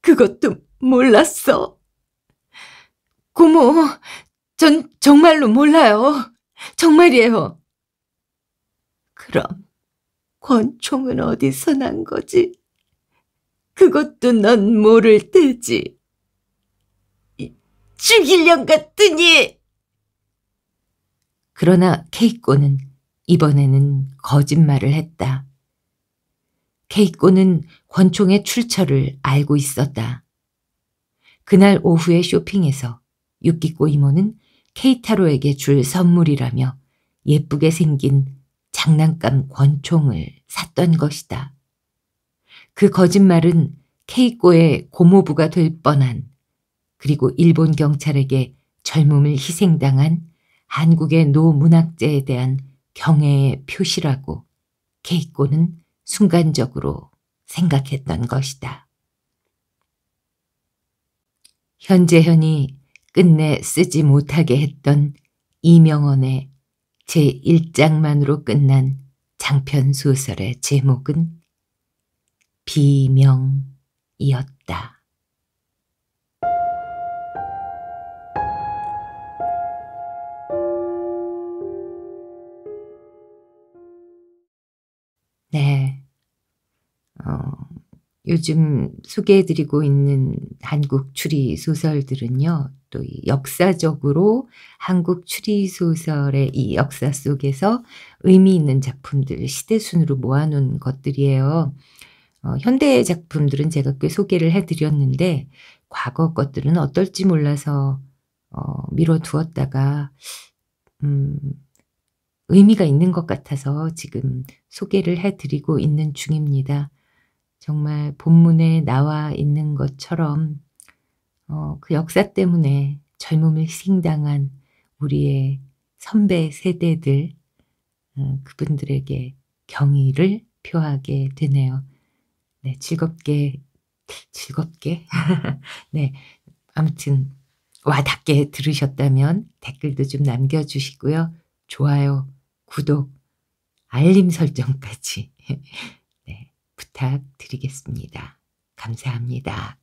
그것도 몰랐어. 고모, 전 정말로 몰라요. 정말이에요. 그럼 권총은 어디서 난 거지? 그것도 넌 모를 테지. 죽일년 같더니. 그러나 케이코는 이번에는 거짓말을 했다. 케이코는 권총의 출처를 알고 있었다. 그날 오후에 쇼핑에서 유키코 이모는 케이타로에게 줄 선물이라며 예쁘게 생긴 장난감 권총을 샀던 것이다. 그 거짓말은 케이코의 고모부가 될 뻔한 그리고 일본 경찰에게 젊음을 희생당한 한국의 노문학제에 대한 경애의 표시라고 케이코는 순간적으로 생각했던 것이다. 현재현이 끝내 쓰지 못하게 했던 이명원의 제1장만으로 끝난 장편 소설의 제목은 비명이었다. 네. 어, 요즘 소개해드리고 있는 한국 추리 소설들은요, 또 역사적으로 한국 추리 소설의 이 역사 속에서 의미 있는 작품들 시대순으로 모아놓은 것들이에요. 어, 현대 작품들은 제가 꽤 소개를 해드렸는데, 과거 것들은 어떨지 몰라서 어, 미뤄두었다가, 음, 의미가 있는 것 같아서 지금 소개를 해드리고 있는 중입니다. 정말 본문에 나와 있는 것처럼 어, 그 역사 때문에 젊음을 희생당한 우리의 선배 세대들 어, 그분들에게 경의를 표하게 되네요. 네, 즐겁게 즐겁게 네 아무튼 와닿게 들으셨다면 댓글도 좀 남겨주시고요. 좋아요, 구독, 알림 설정까지 네, 부탁드리겠습니다. 감사합니다.